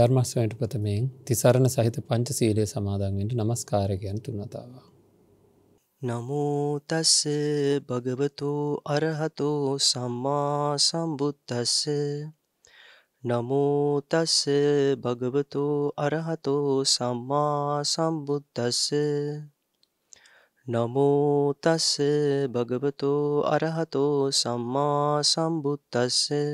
ධර්මස්වයට ප්‍රථමයෙන් තිසරණ සහිත පංච සීලය සමාදන්වෙන්ට නමස්කාරකයන් තුනතාව. නමුතස්ස භගවතු අරහතෝ සම්මා සම්බුත්තස්ස නමුතස්ස භගවතු අරහතෝ සම්මා සම්බුද්ධස්ස නමුතස්ස භගවතු අරහතෝ සම්මා සම්බුත්තස්සේ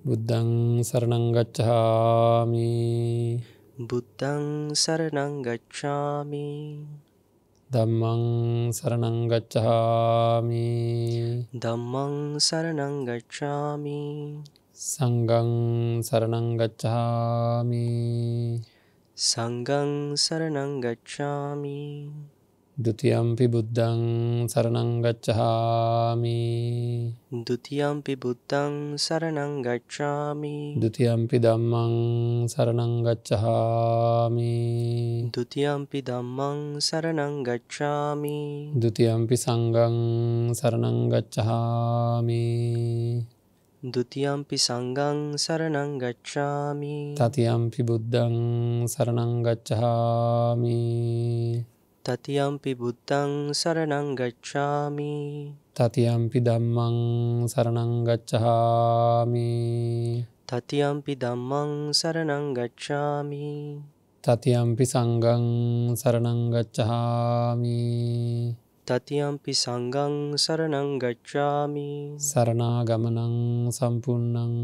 බුද්ධං සරණංගච්චාමි බුද්ධං සරණංගච්ඡාමි දම්මං සරණංගච්චාමි දම්මං සරණංගච්ඡාමි සංගං සරණංගච්ඡාමි සංගං සරණංගච්ඡාමි දුතියම්පි බුද්ධං සරණංගච්චහාමි දුතියම්පි බුද්ධං සරණංගච්ඡාමි දුතියම්පි දම්මං සරණංගච්චහාමි දුතියම්පි දම්මං සරණංගච්ඡාමි දුතියම්පි සංගං සරණංගච්චහාමි දුතියම්පි සංගං සරණංගච්ඡාමි තතියම්පි බුද්ධං සරණංගච්චහාමි තතියම්පි බුත්තං සරණං ගච්ඡාමි තතියම්පි දම්මං සරණං ගච්චහාමි තතියම්පි දම්මං සරණං ගච්ඡාමි තතියම්පි සංගං සරණං ගච්චහාමි තතියම්පි සංගං සරණං ගච්ඡාමි සරණාගමනං සම්පුන්නං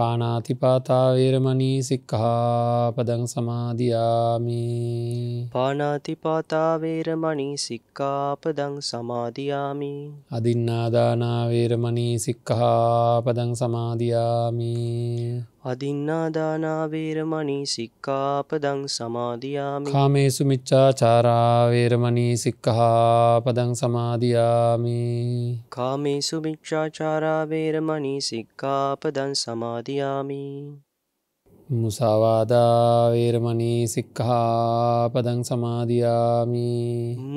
පානාතිපාතාවේරමනී සික්කහාපදං සමාධයාමි පානාතිපාතාවේරමනී සික්කාපදං සමාධයාමි අදින්නාදානාවේරමනී සික්කහාපදං සමාධයාමි අදින්නාදානාවේරමනී සික්කාපදං සමාධයාමි කාමේසු මිච්චා චාරාවේරමනී සික්කහාපදං සමාධයාමි කාමේසු භික්ෂාචාරාවේරමනී සික්කාපදන් සමාධයාමී මුසාවාදාවේරමනී සික්කහාපදං සමාධයාමි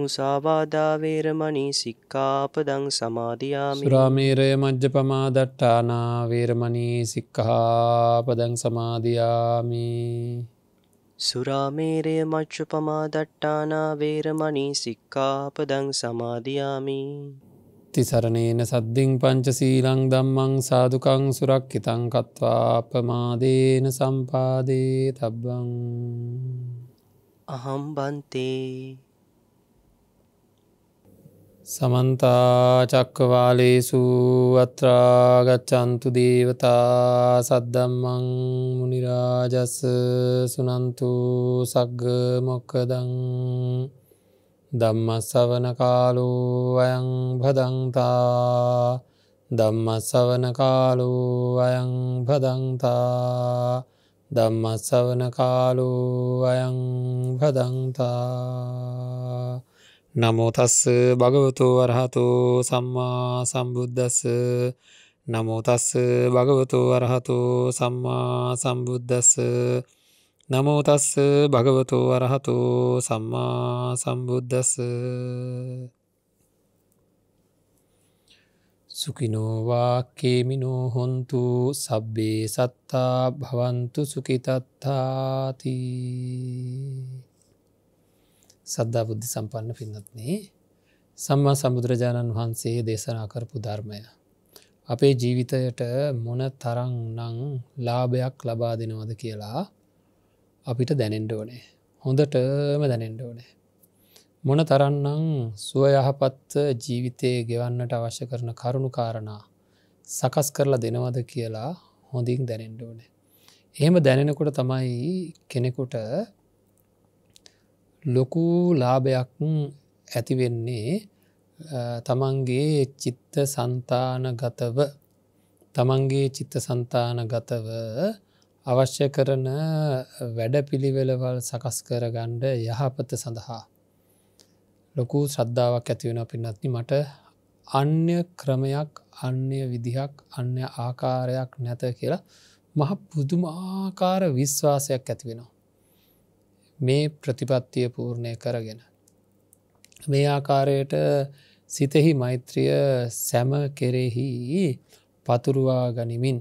මුසාවාදාවේරමනී සික්කාපදං සමාධයාමි රාමේරය මජ්්‍ය පමාදට්ටානාවේරමනී සික්කහාපදං සමාධයාමි සුරාමේරය මච්චු පමාදට්ටානාවේරමනී සික්කාපදං සමාධයාමී තිසරණේන සද්ධින් පංච සීලං දම්මං සාධකං සුරක් හිතංකත්වා අපමාදේන සම්පාදේ තබ්බං අහම්බන්තේ සමන්තාචක්කවාලේසු අත්‍රාගච්චන්තු දේවතා සද්දම්මං මනිරාජස්ස සුනන්තු සග්ග මොක්කදං ධම්මස්සවන කාලෝ අයං භදන්තා ධම්මස්සවන කාලෝ අයං භදන්තා ධම්මස්සවන කාලෝ අයං භදන්තා නමෝතස්ස භගවතු වරහතු සම්මා සම්බුද්ධස්ස නමෝතස්ස භගවතු වරහතු සම්මා සම්බුද්ධස්ස නමෝතස්ස භගවතෝ අරහතෝ සම්මා සම්බුද්ධස සුකිනෝවාකේමිනෝ හොන්තු සබ්බේ සත්තා භවන්තු සුකිතත්තාති සද්ධා බුද්ධි සම්පන්න පින්නත්නේ සම්මා සම්බුදුරජාණන් වහන්සේ දේශනා කරපු ධර්මය. අපේ ජීවිතයට මොන තරං නං ලාභයක් ලබා දෙනවද කියලා අපිට දැනෙන්ඩ ඕනේ හොඳටම දැනෙන්ඩ ඕනේ මොන තරන්නම් සුව යහපත් ජීවිතය ගෙවන්නට අවශ්‍ය කරන කරුණු කාරණා සකස් කරලා දෙනවද කියලා හොඳින් දැනෙන්ඩ ඕනේ එහෙම දැනෙනකොට තමයි කෙනෙකුට ලොකු ලාභයක් ඇතිවෙන්නේ තමන්ගේ චිත්ත සන්තාන ගතව තමන්ගේ චිත්ත සන්තාන ගතව අවශ්‍ය කරන වැඩ පිළිවෙලවල් සකස් කරගණ්ඩ යහපත සඳහා. ලොකු ශ්‍රද්ධාවක් ඇතිවෙන පින්නත්න මට අන්‍ය ක්‍රමයක් අන්‍ය විදිහක් අන්‍ය ආකාරයක් නැත කියලා මහ පුදුමාකාර විශ්වාසයක් ඇතිවෙනවා. මේ ප්‍රතිපත්තිය පූර්ණය කරගෙන. මේ ආකාරයට සිතෙහි මෛත්‍රිය සැම කෙරෙහි පතුරුවා ගනිමින්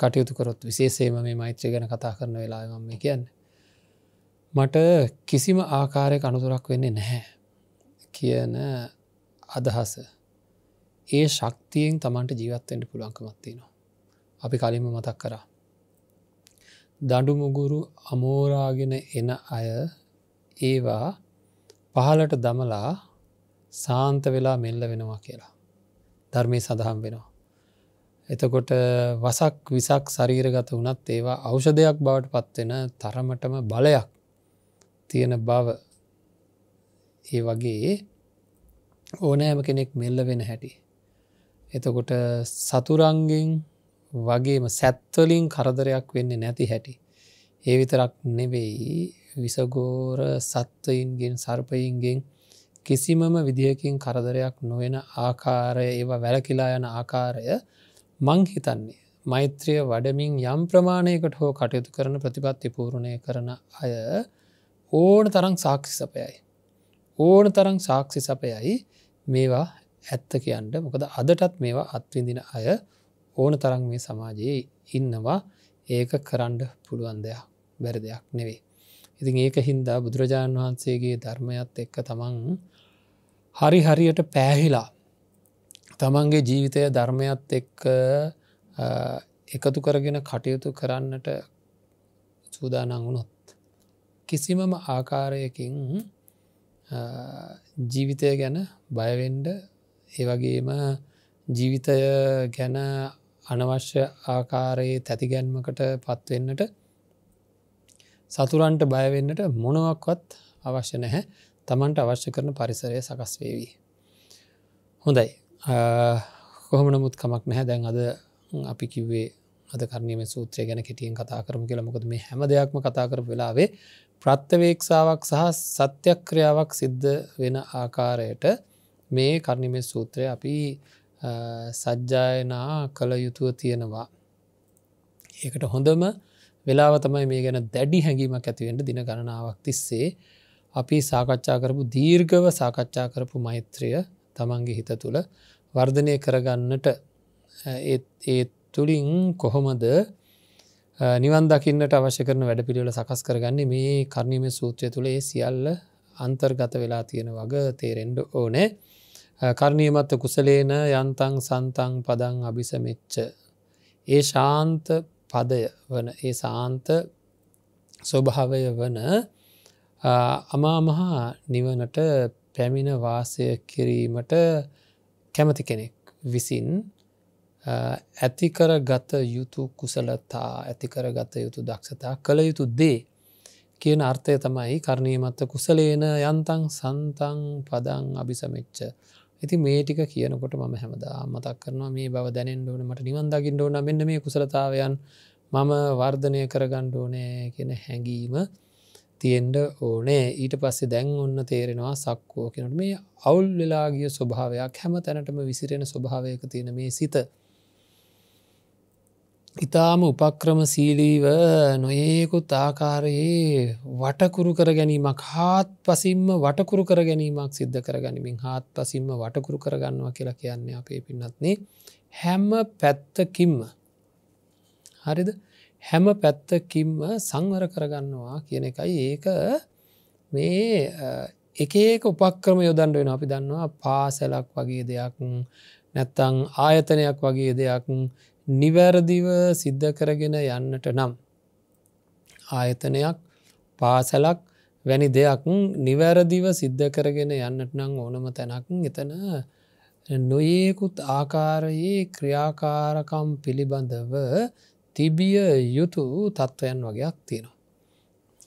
කටයුතුකරොත් විශේසේම මේ මෛත්‍රය ගැන කතා කරන වෙලාගම්ම කියන්න. මට කිසිම ආකාරයක අනුතුරක් වෙන්නේ නැහැ කියන අදහස ඒ ශක්තියෙන් තමන්ට ජීවත්තෙන්ට පුළුවන්කමත්තිනවා. අපි කලින්ම මතක් කරා. දඩුමුගුරු අමෝරාගෙන එන අය ඒවා පහලට දමලා සාන්ත වෙලා මෙල්ල වෙනවා කියලා. ධර්මය සඳහම් වෙනවා. එතකොට වසක් විසක් ශරීරගත වනත් ඒවා අෞෂධයක් බවට පත්වෙන තරමටම බලයක් තියෙන බව ඒ වගේ ඕනෑම කෙනෙක් මෙල්ල වෙන හැටි. එතකොට සතුරන්ගෙන් වගේම සැත්වලින් කරදරයක් වෙන්නේ නැති හැටි. ඒ විතරක් නෙවෙයි විසගෝර සත්වයින්ගෙන් සර්පයින්ගෙන් කිසිමම විදිහකින් කරදරයක් නොවෙන ආකාරය ඒවා වැලකිලා යන ආකාරය මංහිතන්නේ මෛත්‍රිය වඩමින් යම් ප්‍රමාණයකට හෝ කටයුතු කරන ප්‍රතිපත්ති පූරුණය කරන අය ඕන තරං සාක්ෂි සපයයි. ඕන තරං සාක්ෂි සපයයි මේවා ඇත්ත කියන්න මොකද අදටත් මේවා අත්විඳින අය ඕන තරං මේ සමාජයේ ඉන්නවා ඒක කරන්ඩ පුළුවන් දෙයක් බැරි දෙයක් නෙවේ. ඉතින් ඒක හින්දා බුදුරජාණන් වහන්සේගේ ධර්මයත් එක්ක තමන් හරි හරියට පෑහිලා තමන්ගේ ජීවිතය ධර්මයත් එක්ක එකතු කරගෙන කටයුතු කරන්නට සූදානංගුණොත්. කිසිමම ආකාරයකින් ජීවිතය ගැන බයවෙන්ඩ ඒවගේම ජීවිතය ගැන අනවශ්‍ය ආකාරයේ තැතිගැන්මකට පත්වෙන්නට සතුරන්ට බයවෙන්නට මොනවක්වත් අවශ්‍ය නැහැ තමන්ට අවශ්‍ය කරන පරිසරය සකස් වේවී. හොඳයි කොහොම නමුත් කමක් නැහැ දැන් අද අපි කිව්වේ අද කරනීම සූත්‍රය ගැන කෙටියෙන් කතා කරම කියලා මොකද මේ හැම දෙයක්ම කතා කර වෙලාවේ ප්‍රත්්‍යවේක්ෂාවක් සහ සත්‍යක්‍රියාවක් සිද්ධ වෙන ආකාරයට මේ කරණිම සූත්‍රය අපි සජ්ජායනා කළ යුතුව තියෙනවා ඒකට හොඳම වෙලාව තමයි මේ ගැන දැඩි හැඟීමක් ඇතිවෙන්ට දින ගණනාවක් තිස්සේ අපි සාකච්ඡා කරපු දීර්ඝව සාකච්ඡා කරපු මෛත්‍රිය තමන්ගේ හිත තුළ වර්ධනය කරගන්නට ඒ තුළින් කොහොමද නිවන් දකින්නට අවශ්‍ය කරන වැඩ පිළිවෙල සකස් කරගන්නේ මේ කරණීම සූත්‍රය තුළ ඒ සියල්ල අන්තර්ගත වෙලා තියෙන වග තේරෙන්ඩ ඕනේ කරණීමත්ත කුසලේන යන්තං සන්තං පදං අභිසමිච්ච. ඒ ශාන්ත පදය වන ඒ සාන්ත ස්වභාවය වන අමාමහා නිවනට පැමිණ වාසය කිරීමට කැමති කෙනෙක් විසින් ඇතිකර ගත යුතු කුසලතා ඇතිකර ගත යුතු දක්ෂතා කළ යුතු දේ කියන අර්ථය තමයි කරණීමත්ත කුසලේන යන්තන් සන්තන් පදං අභිසමච්ච. ඉති මේ ටික කියනකොට මම හැමදා මතක් කරනවා මේ බව දැනෙන් ඕන මට නිවන්දගින් ඕන මෙන්න මේ කුසලතාවයන් මම වර්ධනය කරගණ්ඩෝනෑ කියෙන හැඟීම තියෙන්ඩ ඕනේ ඊට පස්සේ දැන් ඔන්න තේරෙනවා සක්කෝ කෙනට මේ අවුල් වෙලාගිය ස්වභාවයක් හැම තැනටම විසිරෙන ස්වභාවයක තියෙන මේ සිත. ඉතාම උපක්‍රම සීලීව නොයෙකුත් ආකාරයේ වටකුරු කර ගැනීමක් හාත් පසිම්ම වටකුරු කර ගැනීමක් සිද්ධ කර ගැනීමින් හාත් පසිම්ම වටකුරු කරගන්නවා කියලා කියන්නේ අපේ පින්නත්නේ හැම පැත්තකින්ම හරිද හැම පැත්තකින්ම සංවර කරගන්නවා කියන එකයි ඒක මේ එකඒක උපක්‍රම යොදන්ඩ වෙන අපි දන්නවා පාසැලක් වගේ දෙයක් නැත්තං ආයතනයක් වගේ දෙයක් නිවැරදිව සිද්ධ කරගෙන යන්නට නම් ආයතනයක් පාසැලක් වැනි දෙයක් නිවැරදිව සිද්ධ කරගෙන යන්නට නං ඕනම තැනක් එතන නොයෙකුත් ආකාරයේ ක්‍රියාකාරකම් පිළිබඳව තිබිය යුතු තත්ත්වයන් වගේයක් තියෙනවා.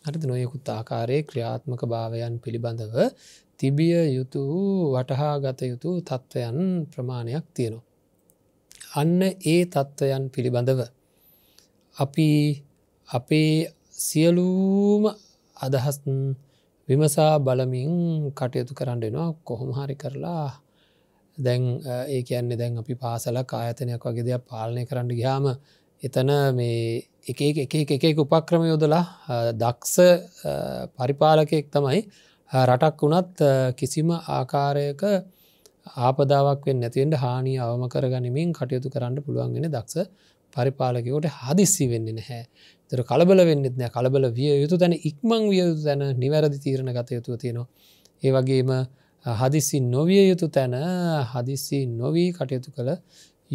හරිති නොයෙකුත් ආකාරයේ ක්‍රියාත්මක භාවයන් පිළිබඳව තිබිය යුතු වටහා ගත යුතු තත්ත්වයන් ප්‍රමාණයක් තියෙනවා. අන්න ඒ තත්ත්වයන් පිළිබඳව. අපි අපේ සියලූම අදහස් විමසා බලමින් කටයුතු කරන්න වෙනවා කොහොම හරි කරලා දැන් ඒ කියන්නේ දැන් අපි පාසල ආයතනයක් වගේ දෙයක් පාලනය කරන්න ගියාම එතන මේ එක එකක උපක්‍රම යොදලා දක්ෂ පරිපාලකයෙක් තමයි රටක් වුණත් කිසිම ආකාරයක ආපදාවක් වෙන් නැතිෙන්ට හානි අවම කරගනිමින් කටයුතු කරන්න පුළුවන්ගෙන දක්ෂ පරිපාලකවට හදිස්සි වෙන්න නැහැ තර කලබල වෙන්නෙත් නෑ කලබල විය යුතු තැන ඉක්මං විය යුතු තැන නිවැරදි තීරණ ගත යුතුව තියෙනවා ඒවගේම හදිසි නොවිය යුතු තැන හදිසි නොවී කටයුතු කළ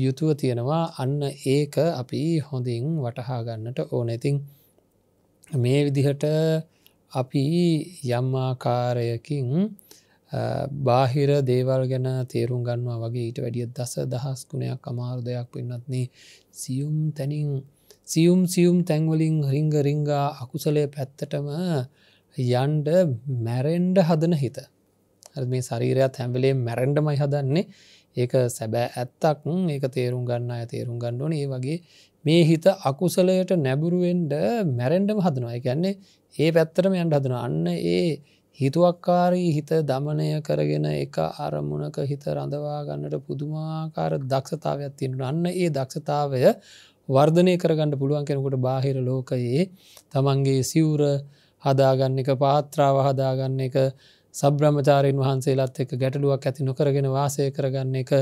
යුතුව තියෙනවා අන්න ඒක අපි හොඳින් වටහාගන්නට ඕනෙතින් මේ විදිහට අපි යම්මාකාරයකින් බාහිර දේවල් ගැන තේරුම් ගන්නවා වගේ ඊට වැඩිය දස දහස් ගුණයක් අමාරු දෙයක් පන්නත්න සියුම් තැනින් සියුම් සියුම් තැන්වලින් රිංග රිංගා අකුසලය පැත්තටම යන්ඩ මැරෙන්ඩ හදන හිත මේ ශරීරයක් හැම්වලේ මැරෙන්ඩමයි හදන්නේ ඒක සැබෑ ඇත්තක් ඒක තේරුම් ගන්න අය තේරුම් ගණ්ඩෝන ඒ වගේ මේ හිත අකුසලයට නැබුරුවෙන්ඩ මැරෙන්ඩම හදනවා එකන්නේ ඒ පැත්තරම යන්ට හදන අන්න ඒ හිතුවක්කාරී හිත දමනය කරගෙන එක අරමුණක හිත රඳවා ගන්නට පුදුමාකාර දක්ෂතාවයක් තියෙනට අන්න ඒ දක්ෂතාවය වර්ධනය කරගන්න පුළුවන් කෙනකුට බාහිර ලෝකයේ තමන්ගේ සිවුර හදාගන්න එක පාත්‍රාව හදාගන්න එක සබ්‍රහ්මචාරයෙන් වහන්සේලාත් එක ගැටලුවක් ඇති නොකරගෙන වාසය කරගන්න එක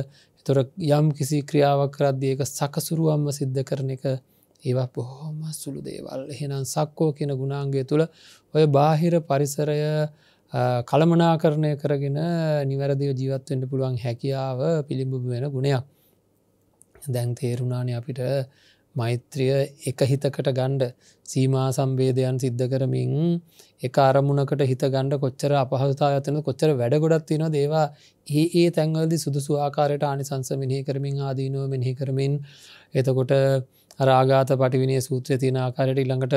එතොර යම් කිසි ක්‍රියාවක් කරද්දියක සකසුරුවම්ම සිද්ධ කරන එක ඒවා පොහොම සුළු දේවල් එහෙනම් සක්කෝ කියෙන ගුණාන්ගේ තුළ ඔය බාහිර පරිසරය කළමනා කරණය කරගෙන නිවැරදිව ජීවත්වෙන්ට පුළුවන් හැකියාව පිළිබුබ වෙන ගුණයක් දැන් තේරුණානය අපිට මෛත්‍රිය එක හිතකට ගණ්ඩ සීමා සම්බේධයන් සිද්ධ කරමින් එක අරමුණකට හිත ගණ්ඩ කොච්චර අපහසතා ඇතන කොච්චර වැඩගොඩත් තින දේවා ඒ ඒ තැන්වලදි සුදුසු ආකාරයට ආනිසංස මිනහි කරමින් ආදීනුව මෙහි කරමින් එතකොට රාගාත පටිවිනේ සූත්‍රය තියෙන ආකාරයට ඉළඟට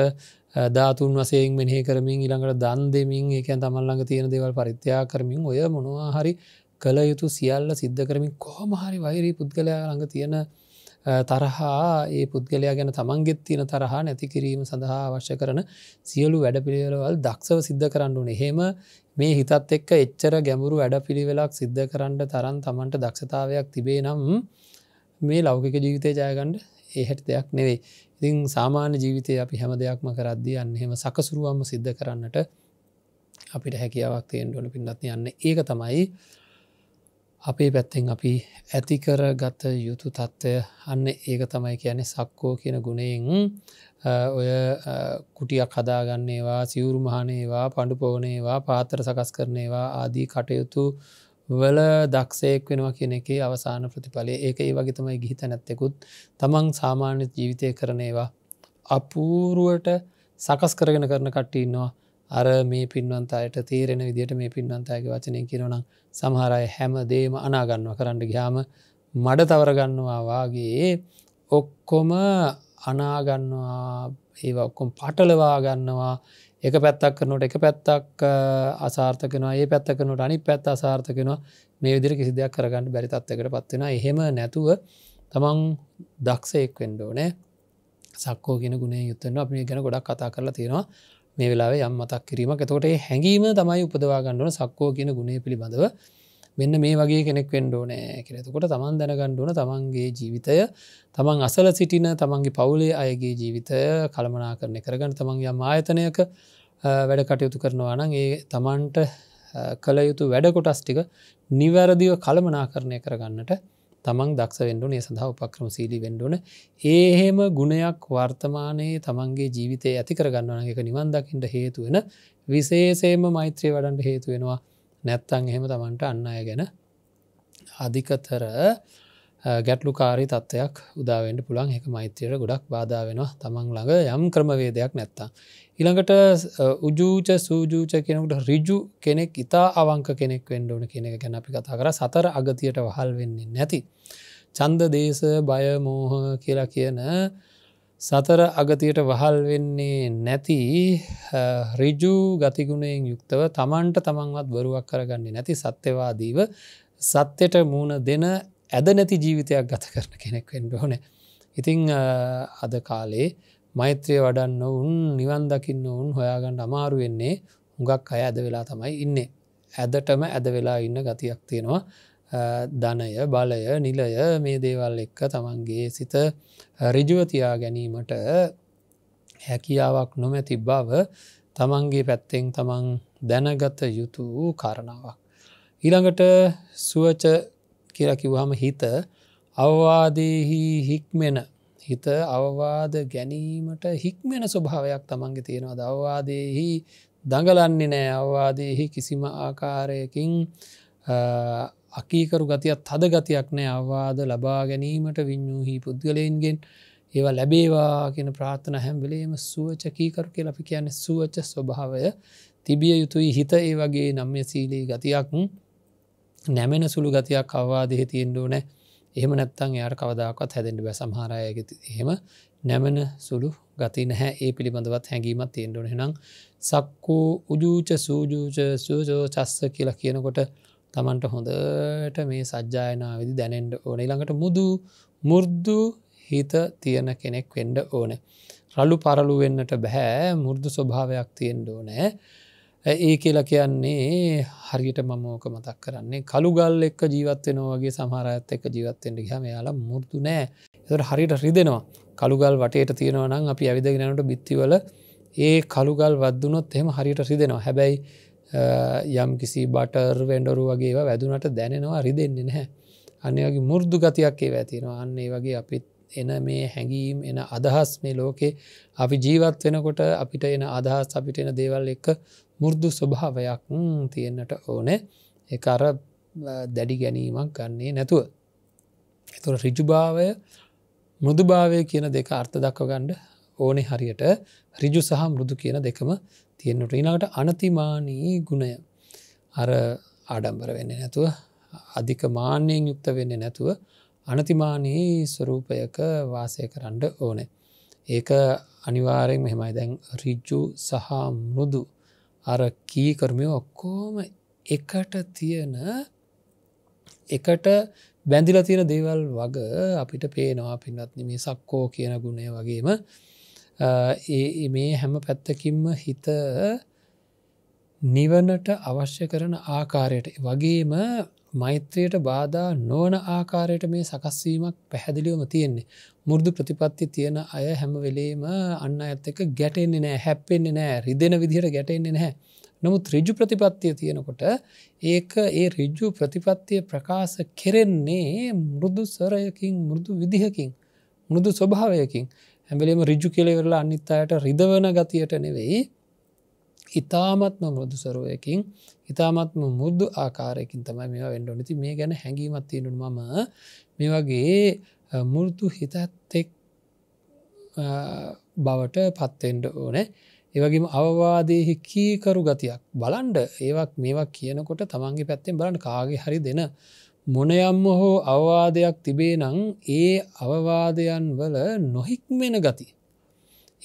ධාතුන් වසයෙන් මෙහි කරමින් ඉළඟට දන් දෙමින් එකන් තමල්ලඟ තියෙන දේවල් පරිත්‍යා කරමින් ඔය මොනවා හරි කළ යුතු සියල්ල සිද්ධ කරමින් කොහොම හරි වෛරී පුද්ගලයා ළඟ තියෙන තරහා ඒ පුද්ගලයා ගැන තමන්ගෙත් තියෙන තරහා නැති කිරීම සඳහා අවශ්‍ය කරන සියලු වැඩපිළිවෙලවල් දක්ෂව සිද්ධ කරන්න උනේ හෙම මේ හිතත් එක්ක එච්චර ගැමුරු වැඩපිළිවෙලක් සිද්ධ කරන්න තරන් තමන්ට දක්ෂතාවයක් තිබේ නම් මේ ලෞකික ජීවිතය ජයගණ්ඩ ඒහැට දෙයක් නෙවෙයි ඉතිං සාමාන්‍ය ජීවිතය අපි හැම දෙයක්ම කරද්දී අන්න හෙම සකසුරුවම සිද්ධ කරන්නට අපිට හැකියාවක් තයෙන් ඩොන පින්නත් යන්න ඒක තමයි අපේ පැත්තෙන් අපි ඇතිකර ගත යුතු තත්ත්වය අන්න ඒක තමයි කියන්නේ සක්කෝ කියන ගුණයෙන් ඔය කුටියක් හදාගන්නේවා සිවුරුමහනේවා පඩු පෝනේවා පාතර සකස් කරනේවා ආදී කටයුතු වල දක්ෂයෙක් වෙනවා කියන එකේ අවසාන ප්‍රතිඵලය ඒක ඒ වගේ තමයි ගිහිත නැත්තෙකුත් තමන් සාමාන්‍ය ජීවිතය කරනේවා අපූරුවට සකස් කරගෙන කරන කට්ටඉන්නවා අර මේ පින්වන්ත අයට තේරෙන විදිට මේ පින්වන්තයගේ වචනය කිරනම් සමහරයි හැම දේම අනාගන්නව කරන්න ගාම මඩ තවරගන්නවාවාගේ ඔක්කොම අනාගන්නවා ඒ ඔක්කොම් පටලවා ගන්නවා එක පැත්තක් කරනට එක පැත්තක් අසාර්ථකනවා ඒ පැත්තකනට අනි පැත් අසාර්ථකෙනවා මේ විදිර කිසි දෙයක් කරගන්න බැරිතත්වකට පත්වෙන එහෙම නැතුව තමන් දක්ෂයෙක් වෙන්ඩෝනෑ සක්කෝ ගෙන ගුණේ යුත්තන්න අපි ගැන ගොඩක් කතා කරලා තියෙනවා මේ වෙලාවේ යම් මතක් කිරීමක් එතකොට හැඟීම තමයි උපදවා ගණ්ඩුවන සක්කෝ කියන ගුණේ පිළිබඳව මෙන්න මේ වගේ කෙනෙක් වෙන්ඩෝනෑ කෙනෙතකොට තමන් දැනගණ්ඩුවන තමන්ගේ ජීවිතය තමන් අසල සිටින තමන්ගේ පවුලේ අයගේ ජීවිතය කළමනා කරණය කරගන්න තමන්ගේ යම් ආයතනයක වැඩ කටයුතු කරනවා නම් ඒ තමන්ට කළ යුතු වැඩකොටස් ටික නිවැරදිව කළමනා කරණය කරගන්නට තමන් දක්ෂ වෙන්ඩුනේ සඳහා උපක්‍රම සීලි වෙන්ඩුන ඒහෙම ගුණයක් වර්තමානයේ තමන්ගේ ජීවිතය ඇති කරගන්නවන එක නිවන්දකින්ට හේතුවෙන විශේසේම මෛත්‍රය වඩන්ට හේතුවෙනවා නැත්තන් එහෙම තමන්ට අන්න අය ගැන අධිකතර ගැටලුකාරි තත්ත්වයක් උදාවෙන්ට පුළන් එක මෛත්‍රයට ගොඩක් බාධාවෙනවා තමන් ළඟ යම් ක්‍රමවේදයක් නැත්තා ඉළඟට උජූච සූජූච කෙනෙකුට රිජු කෙනෙක් ඉතා අවංක කෙනෙක් වෙන්ඩෝන කෙනෙ ගැන අපි කතා කර සතර අගතියට වහල් වෙන්නේ නැති. චන්ද දේශ බයමෝහ කියලා කියන සතර අගතියට වහල් වෙන්නේ නැති රිජු ගතිගුණයෙන් යුක්තව තමන්ට තමන්වත් බරුවක් කරගන්නේ නැති සත්‍යවාදීව සත්‍යයට මූුණ දෙන ඇද නැති ජීවිතයක් ගත කරන කෙනෙක් වෙන්ඩ ඕනේ. ඉතිං අද කාලේ මෛත්‍රය වඩන්න උන් නිවන් දකින්න උන් හොයාගන්න අමාරු වෙන්නේ හුඟක් අය ඇද වෙලා තමයි ඉන්න. ඇදටම ඇද වෙලා ඉන්න ගතියක් තියෙනවා ධනය බලය නිලය මේ දේවල් එක්ක තමන්ගේ සිත රිජුවතියා ගැනීමට හැකියාවක් නොමැති බව තමන්ගේ පැත්තෙන් තමන් දැනගත යුතු කරණාවක්. ඊළඟට සුවච කියලකිවහම හිත අවවාදයහි හික්මෙන හිත අවවාද ගැනීමට හික්මෙන ස්වභාවයක් තමන්ගේ තියෙනවා දවවාදයෙහි දඟලන්නේ නෑ අවවාදයෙහි කිසිම ආකාරයකින් අකීකරු ගතියත් හද ගතියක් නෑ අවවාද ලබා ගැනීමට විඤ්ඥූහි පුද්ගලයන්ගෙන් ඒවා ලැබේවා කියෙන ප්‍රාථන හැම්වලේම සුවචකීකරු කිය අපි කියන සුවච ස්වභාවය තිබිය යුතුයි හිත ඒ වගේ නම්ය සීලී ගතියක් නැමෙන සුළු ගතියක් අවවාදෙහි තියෙන්ඩුවනෑ එහම නැත්තං යාර කවදක්වත් හැදෙන්ට බැ සහරයග එහෙම නැමන සුළු ගති නැහැ ඒ පිළිබඳවත් හැඟීමත් තියෙන්ඩුන හෙනම් සක්කූ උජූච සූජූච සූජෝ චස්ස කියලා කියනකොට තමන්ට හොඳට මේ සජ්ජායනා විදි දැනෙන්ට ඕන ළඟට මුදු මුර්දු හිත තියෙන කෙනෙක් වෙන්ඩ ඕන. රලු පරලු වෙන්නට බැහැ මුර්දු ස්වභාවයක් තියෙන්ඩ ඕනෑ ඒ කියලා කියන්නේ හරියට මමෝක මතක් කරන්නේ කළුගල් එක් ජීවත්වෙනවාගේ සමහරඇත් එක ජීවත්තෙන්ට හම යාලා මුෘතු නෑ එතට හරිට රිදෙනවා කළුගල් වටේට තියෙනවා නම් අපි ඇවිදගෙනනට බිත්තිවල ඒ කළුගල් වදදුනොත් එම හරිට රිදෙනවා හැබැයි යම් කිසි බටර් වෙන්ඩරු වගේ වැදුනට දැනෙනවා රිදෙන්නේ නැහැ අන්න වගේ මුෘදු ගතියක් ඒව ඇතිෙනවා අන්නේ වගේ අපිත් එන මේ හැඟීම් එන අදහස් මේ ලෝකේ අපි ජීවත් වෙනකොට අපිට එන අදහස් අපිට එන දේවල් එක මුෘදු ස්වභාවයක් තියෙන්න්නට ඕන එක අර දැඩි ගැනීමක් ගන්නේ නැතුව. එතුර රිජුභාවය මුෘදුභාවය කියන දෙක අර්ථ දක්වගණ්ඩ ඕනෙ හරියට රිජු සහ මුෘදු කියන දෙකම තියෙන්න්නට ඉනාට අනතිමානී ගුණය අර ආඩම්බර වෙන්න නැතුව අධික මාන්‍යයෙන් යුක්ත වෙන්න නැතුව අනතිමානී ස්වරූපයක වාසය කරන්න ඕනේ. ඒක අනිවාරයෙන් මෙහෙමයි දැන් රිජ්ජු සහ මුරුදු අර කීකර්මය ඔක්කෝම එකට තියෙන එකට බැඳිල තියෙන දේවල් වග අපිට පේනවා පින්නත් මේ සක්කෝ කියන ගුණේ වගේම ඒ මේ හැම පැත්තකින්ම හිත නිවනට අවශ්‍ය කරන ආකාරයට වගේම මෛත්‍රයට බාධා නොවන ආකාරයට මේ සකස්වීමක් පැහැදිලිවම තියෙන්නේ මුර්දු ප්‍රතිපත්ති තියෙන අය හැම වෙලේම අන්න ඇත් එක ගැටෙන්නේ නෑ හැප්පෙන්නේ නෑ රිදෙන විදිහට ගැටෙන්නේ නැහැ. නමුත් රිජු ප්‍රතිපත්තිය තියෙනකොට ඒක ඒ රිජ්ජු ප්‍රතිපත්තිය ප්‍රකාශ කෙරෙන්නේ මුරුදු සරයකින් මුරුදු විදිහකින් මුරුදු ස්වභාවයකින් හැබලේම රිජු කෙලෙවෙරලා අනිත් අයට රිදවන ගතියට නෙවෙයි ඉතාමත්ම මුරුදු සරුවයකින් ඉතාමත්ම මුද්දු ආකාරයකින් තමයි මේවා වෙන්ඩොනති මේ ගැන හැඟීමත් තියෙනුන් මම මේ වගේ මුෘදු හිතත් එක් බවට පත්තෙන්ට ඕනෑ ඒවගේම අවවාදයහි කීකරු ගතියක් බලන්ඩ ඒවක් මේවා කියනකොට තමන්ගේ පැත්තෙන් බලන්න කාගේ හරි දෙන මොනයම්ම හෝ අවවාදයක් තිබේ නං ඒ අවවාදයන් වල නොහික්මෙන ගති.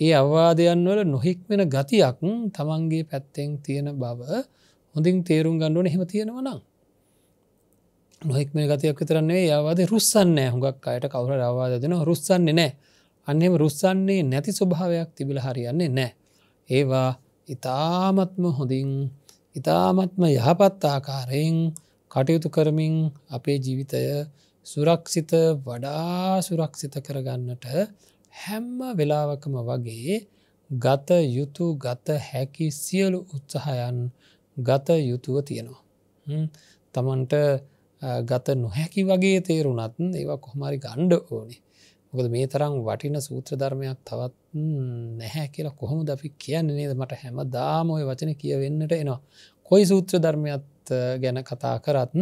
ඒ අවවාදයන් වල නොහික්මෙන ගතියක් තමන්ගේ පැත්තෙන් තියෙන බව හොඳින් තේරුම් ගණ්ඩුවන හෙම තියෙනවනම්. නොෙක්ම ගතියක් විතරන්නේ යවාද රුස්සන්න හුඟක් අයට කවුර රවාද දෙන රුස්සන්නේ නෑ අන්නෙම රුස්සන්නේ නැති ස්වභාවයක් තිබිල හරියන්නේ නෑ. ඒවා ඉතාමත්ම හොඳින් ඉතාමත්ම යහපත් ආකාරයෙන් කටයුතු කරමින් අපේ ජීවිතය සුරක්ෂිත වඩා සුරක්ෂිත කරගන්නට හැම්ම වෙලාවකම වගේ ගත යුතු ගත හැකි සියලු උත්සහයන් ගත යුතුව තියෙනවා. තමන්ට ගත නොහැකි වගේ තේරුණත්න් ඒවා කොහමරි ගණ්ඩ ඕනේ මොකද මේ තරම් වටින සූත්‍ර ධර්මයක් තවත් නැහැ කියලා කොහොම දපි කියන්න නේද මට හැම දාමෝය වචන කියවෙන්නට එනවා කොයි සූත්‍ර ධර්මයත් ගැන කතා කරත්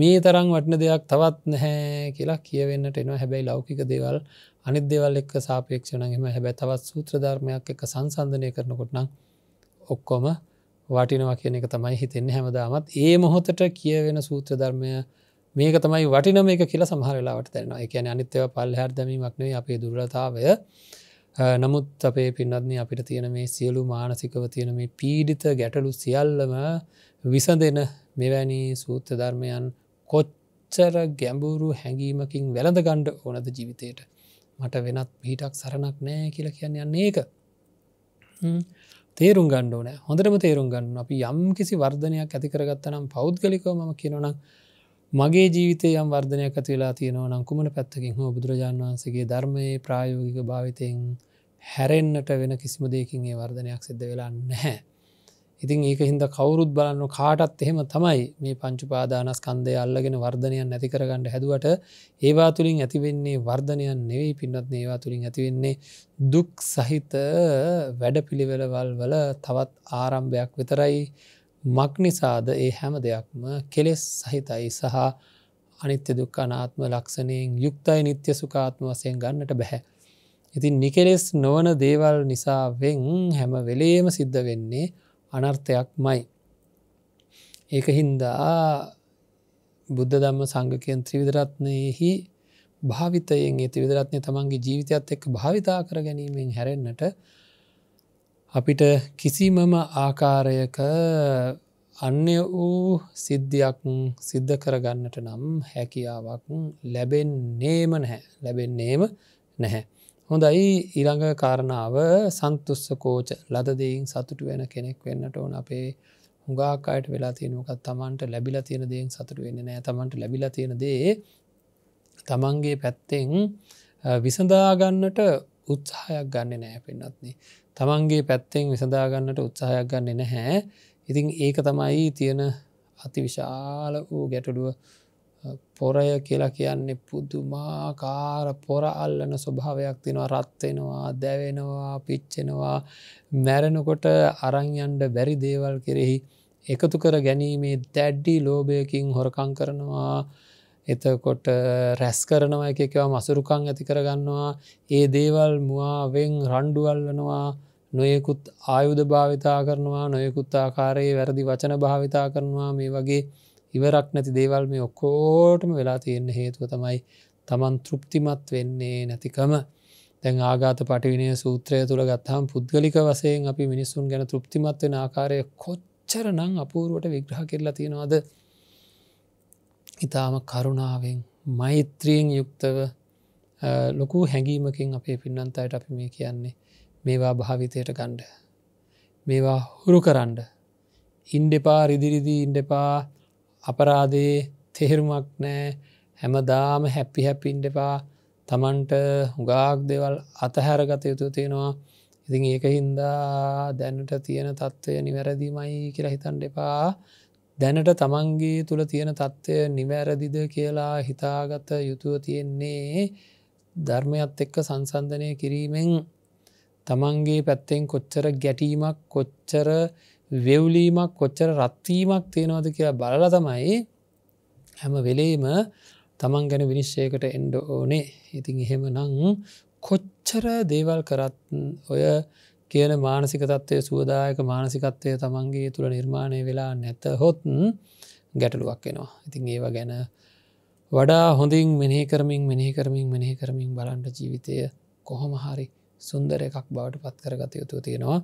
මේ තරම් වටන දෙයක් තවත් නැහැ කියලා කියවෙන්නට එනවා හැබැයි ලෞකික දේවල් අනිත් දෙවල් එක් සාපේක්ෂණගේම හැබැ තවත් සූත්‍ර ධර්මයක් එක සංසන්ධනය කරනකොට නම් ඔක්කොම වටිනවා කියන එක තමයි හිතෙන්නේ හැමදාමත් ඒ මොහොතට කියවෙන සූත්‍ර ධර්මය මේක තමයි වටිනම එක කියලා සහරලාට තැනවා එකන අනිත්‍යව පල්හර දැමීමක්නේ අපේ දුරලතාවය නමුත් අපේ පින්නත්න අපිට තියෙන මේ සියලු මානසිකව තියෙන මේ පීඩිත ගැටලු සියල්ලම විසඳෙන මෙවැනි සූත්‍ර ධර්මයන් කොච්චර ගැඹුරු හැඟීමකින් වැළඳ ගණ්ඩ ඕනද ජීවිතයට මට වෙනත් පිහිටක් සරණක් නෑ කියලා කියන්න යන්නේ ඒක. තේරුම් ගණ්ඩෝන හොඳටම තේරුම් ගන්න අපි යම් කිසි වර්ධනයක් ඇති කරගත්තනම් පෞද්ගලිකව ම කියනනම් මගේ ජීවිතය යම් වර්ධනයක් ඇතිලා තියෙනවා නංකුමන පැත්තකින් හෝ බුදුරජාන් වහන්සගේ ධර්මයේ ප්‍රායෝගික භාවිතයෙන් හැරෙන්න්නට වෙන කිසිම දෙකින් ඒ වර්ධනයක් සිද්ධ වෙලා නැහැ. ඉතින් ඒක හින්ද කවුරුත් බලන්න කාටත් එහෙම තමයි මේ පංචුපාදානස්කන්දය අල්ලගෙන වර්ධනයන් නැති කරගන්නඩ හැදුවට ඒවා තුළින් ඇතිවෙන්නේ වර්ධනයන් නෙවෙයි පින්නත් ඒවා තුළින් ඇතිවෙන්නේ දුක් සහිත වැඩපිළිවෙලවල් වල තවත් ආරම්භයක් විතරයි මක්නිසාද ඒ හැම දෙයක්ම කෙලෙස් සහිතයි සහ අනිත්‍ය දුක් අනාත්ම ලක්ෂණයෙන් යුක්තයි නිත්‍ය සුකාත්ම වසයෙන් ගන්නට බැහැ. ඉතින් නිකෙලෙස් නොවන දේවල් නිසාවෙන් හැම වෙලේම සිද්ධ වෙන්නේ අනර්ථයක් මයි. ඒක හින්දා බුද්ධ ධම්ම සංගකයන් ත්‍රිවිදරත්නයෙහි භාවිතයෙන් ඒ ත්‍රවිදරත්නය තමන්ගේ ජීවිතයත් එක් භාවිතා කර ගැනීමෙන් හැරෙන්න්නට අපිට කිසිමම ආකාරයක අන්‍ය වූ සිද්ධියක් සිද්ධ කරගන්නට නම් හැකියාවක් ලැබෙන්නේම නැහැ ලැබෙන්නේම නැහැ. හොඳයි ඉළඟ කාරණාව සන්තුස්සකෝච ලදදීන් සතුට වෙන කෙනෙක් වෙන්නට ඕන අපේ හුඟාකායට වෙලා තියෙනකත් තමන්ට ලැබිල තියෙන දෙෙන් සතුට වෙන්න නෑ තමන්ට ලැබිල තියෙන දේ තමන්ගේ පැත්තෙන් විසඳාගන්නට උත්සාහයක් ගන්න නෑ පෙන්න්නත්න තමන්ගේ පැත්තෙන් විසඳාගන්නට උත්සාහයක් ගන්න නැහැ ඉතිං ඒක තමයි තියෙන අති විශාල වූ ගැටඩුව පොරය කියලා කියන්නේ පුදුමාකාර පොර අල්ලන ස්වභාවයක් තිනවා රත්වෙනවා දැවෙනවා පිච්චෙනවා මැරෙනකොට අරංයන්ඩ බැරි දේවල් කෙරෙහි එකතු කර ගැනීමේ දැඩ්ඩි ලෝභයකින් හොරකං කරනවා එතකොට රැස් කරනවා එකකවා මසුරුකං ඇති කරගන්නවා ඒ දේවල් මුවාවෙන් රණ්ඩුවල්ලනවා නොයෙකුත් ආයුධ භාවිතා කරනවා නොයෙකුත් ආකාරයේ වැරදි වචන භාවිතා කරනවා මේ වගේ ඉවරක් නැති දේවල් මේ ඔක්කෝටම වෙලා තියෙන්න හේතුව තමයි තමන් තෘප්තිමත් වෙන්නේ නැතිකම දැන් ආගාත පටිවිනය සූත්‍රය තුළ ගත්හම් පුද්ගලික වසයෙන් අපි මිනිස්සුන් ගැන තෘප්තිමත් වෙන ආකාරය කොච්චර නං අපූරුවට විග්‍රහ කරලා තියෙනවාද ඉතාම කරුණාවෙන් මෛත්‍රියෙන් යුක්තව ලොකු හැඟීමකින් අපේ පින්නන්ත අයට අපි මේ කියන්නේ මේවා භාවිතයට ගණ්ඩ මේවා හුරු කරන්ඩ ඉන්ඩෙපා රිදිරිදි ඉන්ඩෙපා අපරාධයේ තෙහෙරුමක් නෑ හැමදාම හැපි හැපින්ඩපා තමන්ට හුගාක් දෙවල් අතහැරගත යුතු තියෙනවා ඉතින් ඒක හින්දා දැනට තියෙන තත්ත්වය නිවැරදිමයි කියලා හිතන් දෙපා දැනට තමන්ගේ තුළ තියෙන තත්ත්වය නිවැරදිද කියලා හිතාගත යුතුව තියෙන්නේ ධර්මයත් එක්ක සංසන්ධනය කිරීමෙන් තමන්ගේ පැත්තෙන් කොච්චර ගැටීමක් කොච්චර වෙව්ලීමක් කොච්චර රත්වීමක් තියෙනවාද කියලා බලල තමයි හැම වෙලේම තමන් ගැන විනිශ්ෂයකට එන්ඩ ඕනේ ඉතින් එහෙම නං කොච්චර දේවල් කරත් ඔය කියන මානසික තත්වය සුවදායක මානසිකත්වය තමන්ගේ තුළ නිර්මාණය වෙලා නැත හොත්න් ගැටලුවක් වෙනවා ඉතින් ඒවා ගැන වඩා හොඳින් මෙනෙහි කරමින් මෙනෙහි කරමින් මෙනෙහි කරමින් බලන්ට ජීවිතය කොහොම හරි සුන්දර එකක් බවට පත් කරගත යුතු තියෙනවා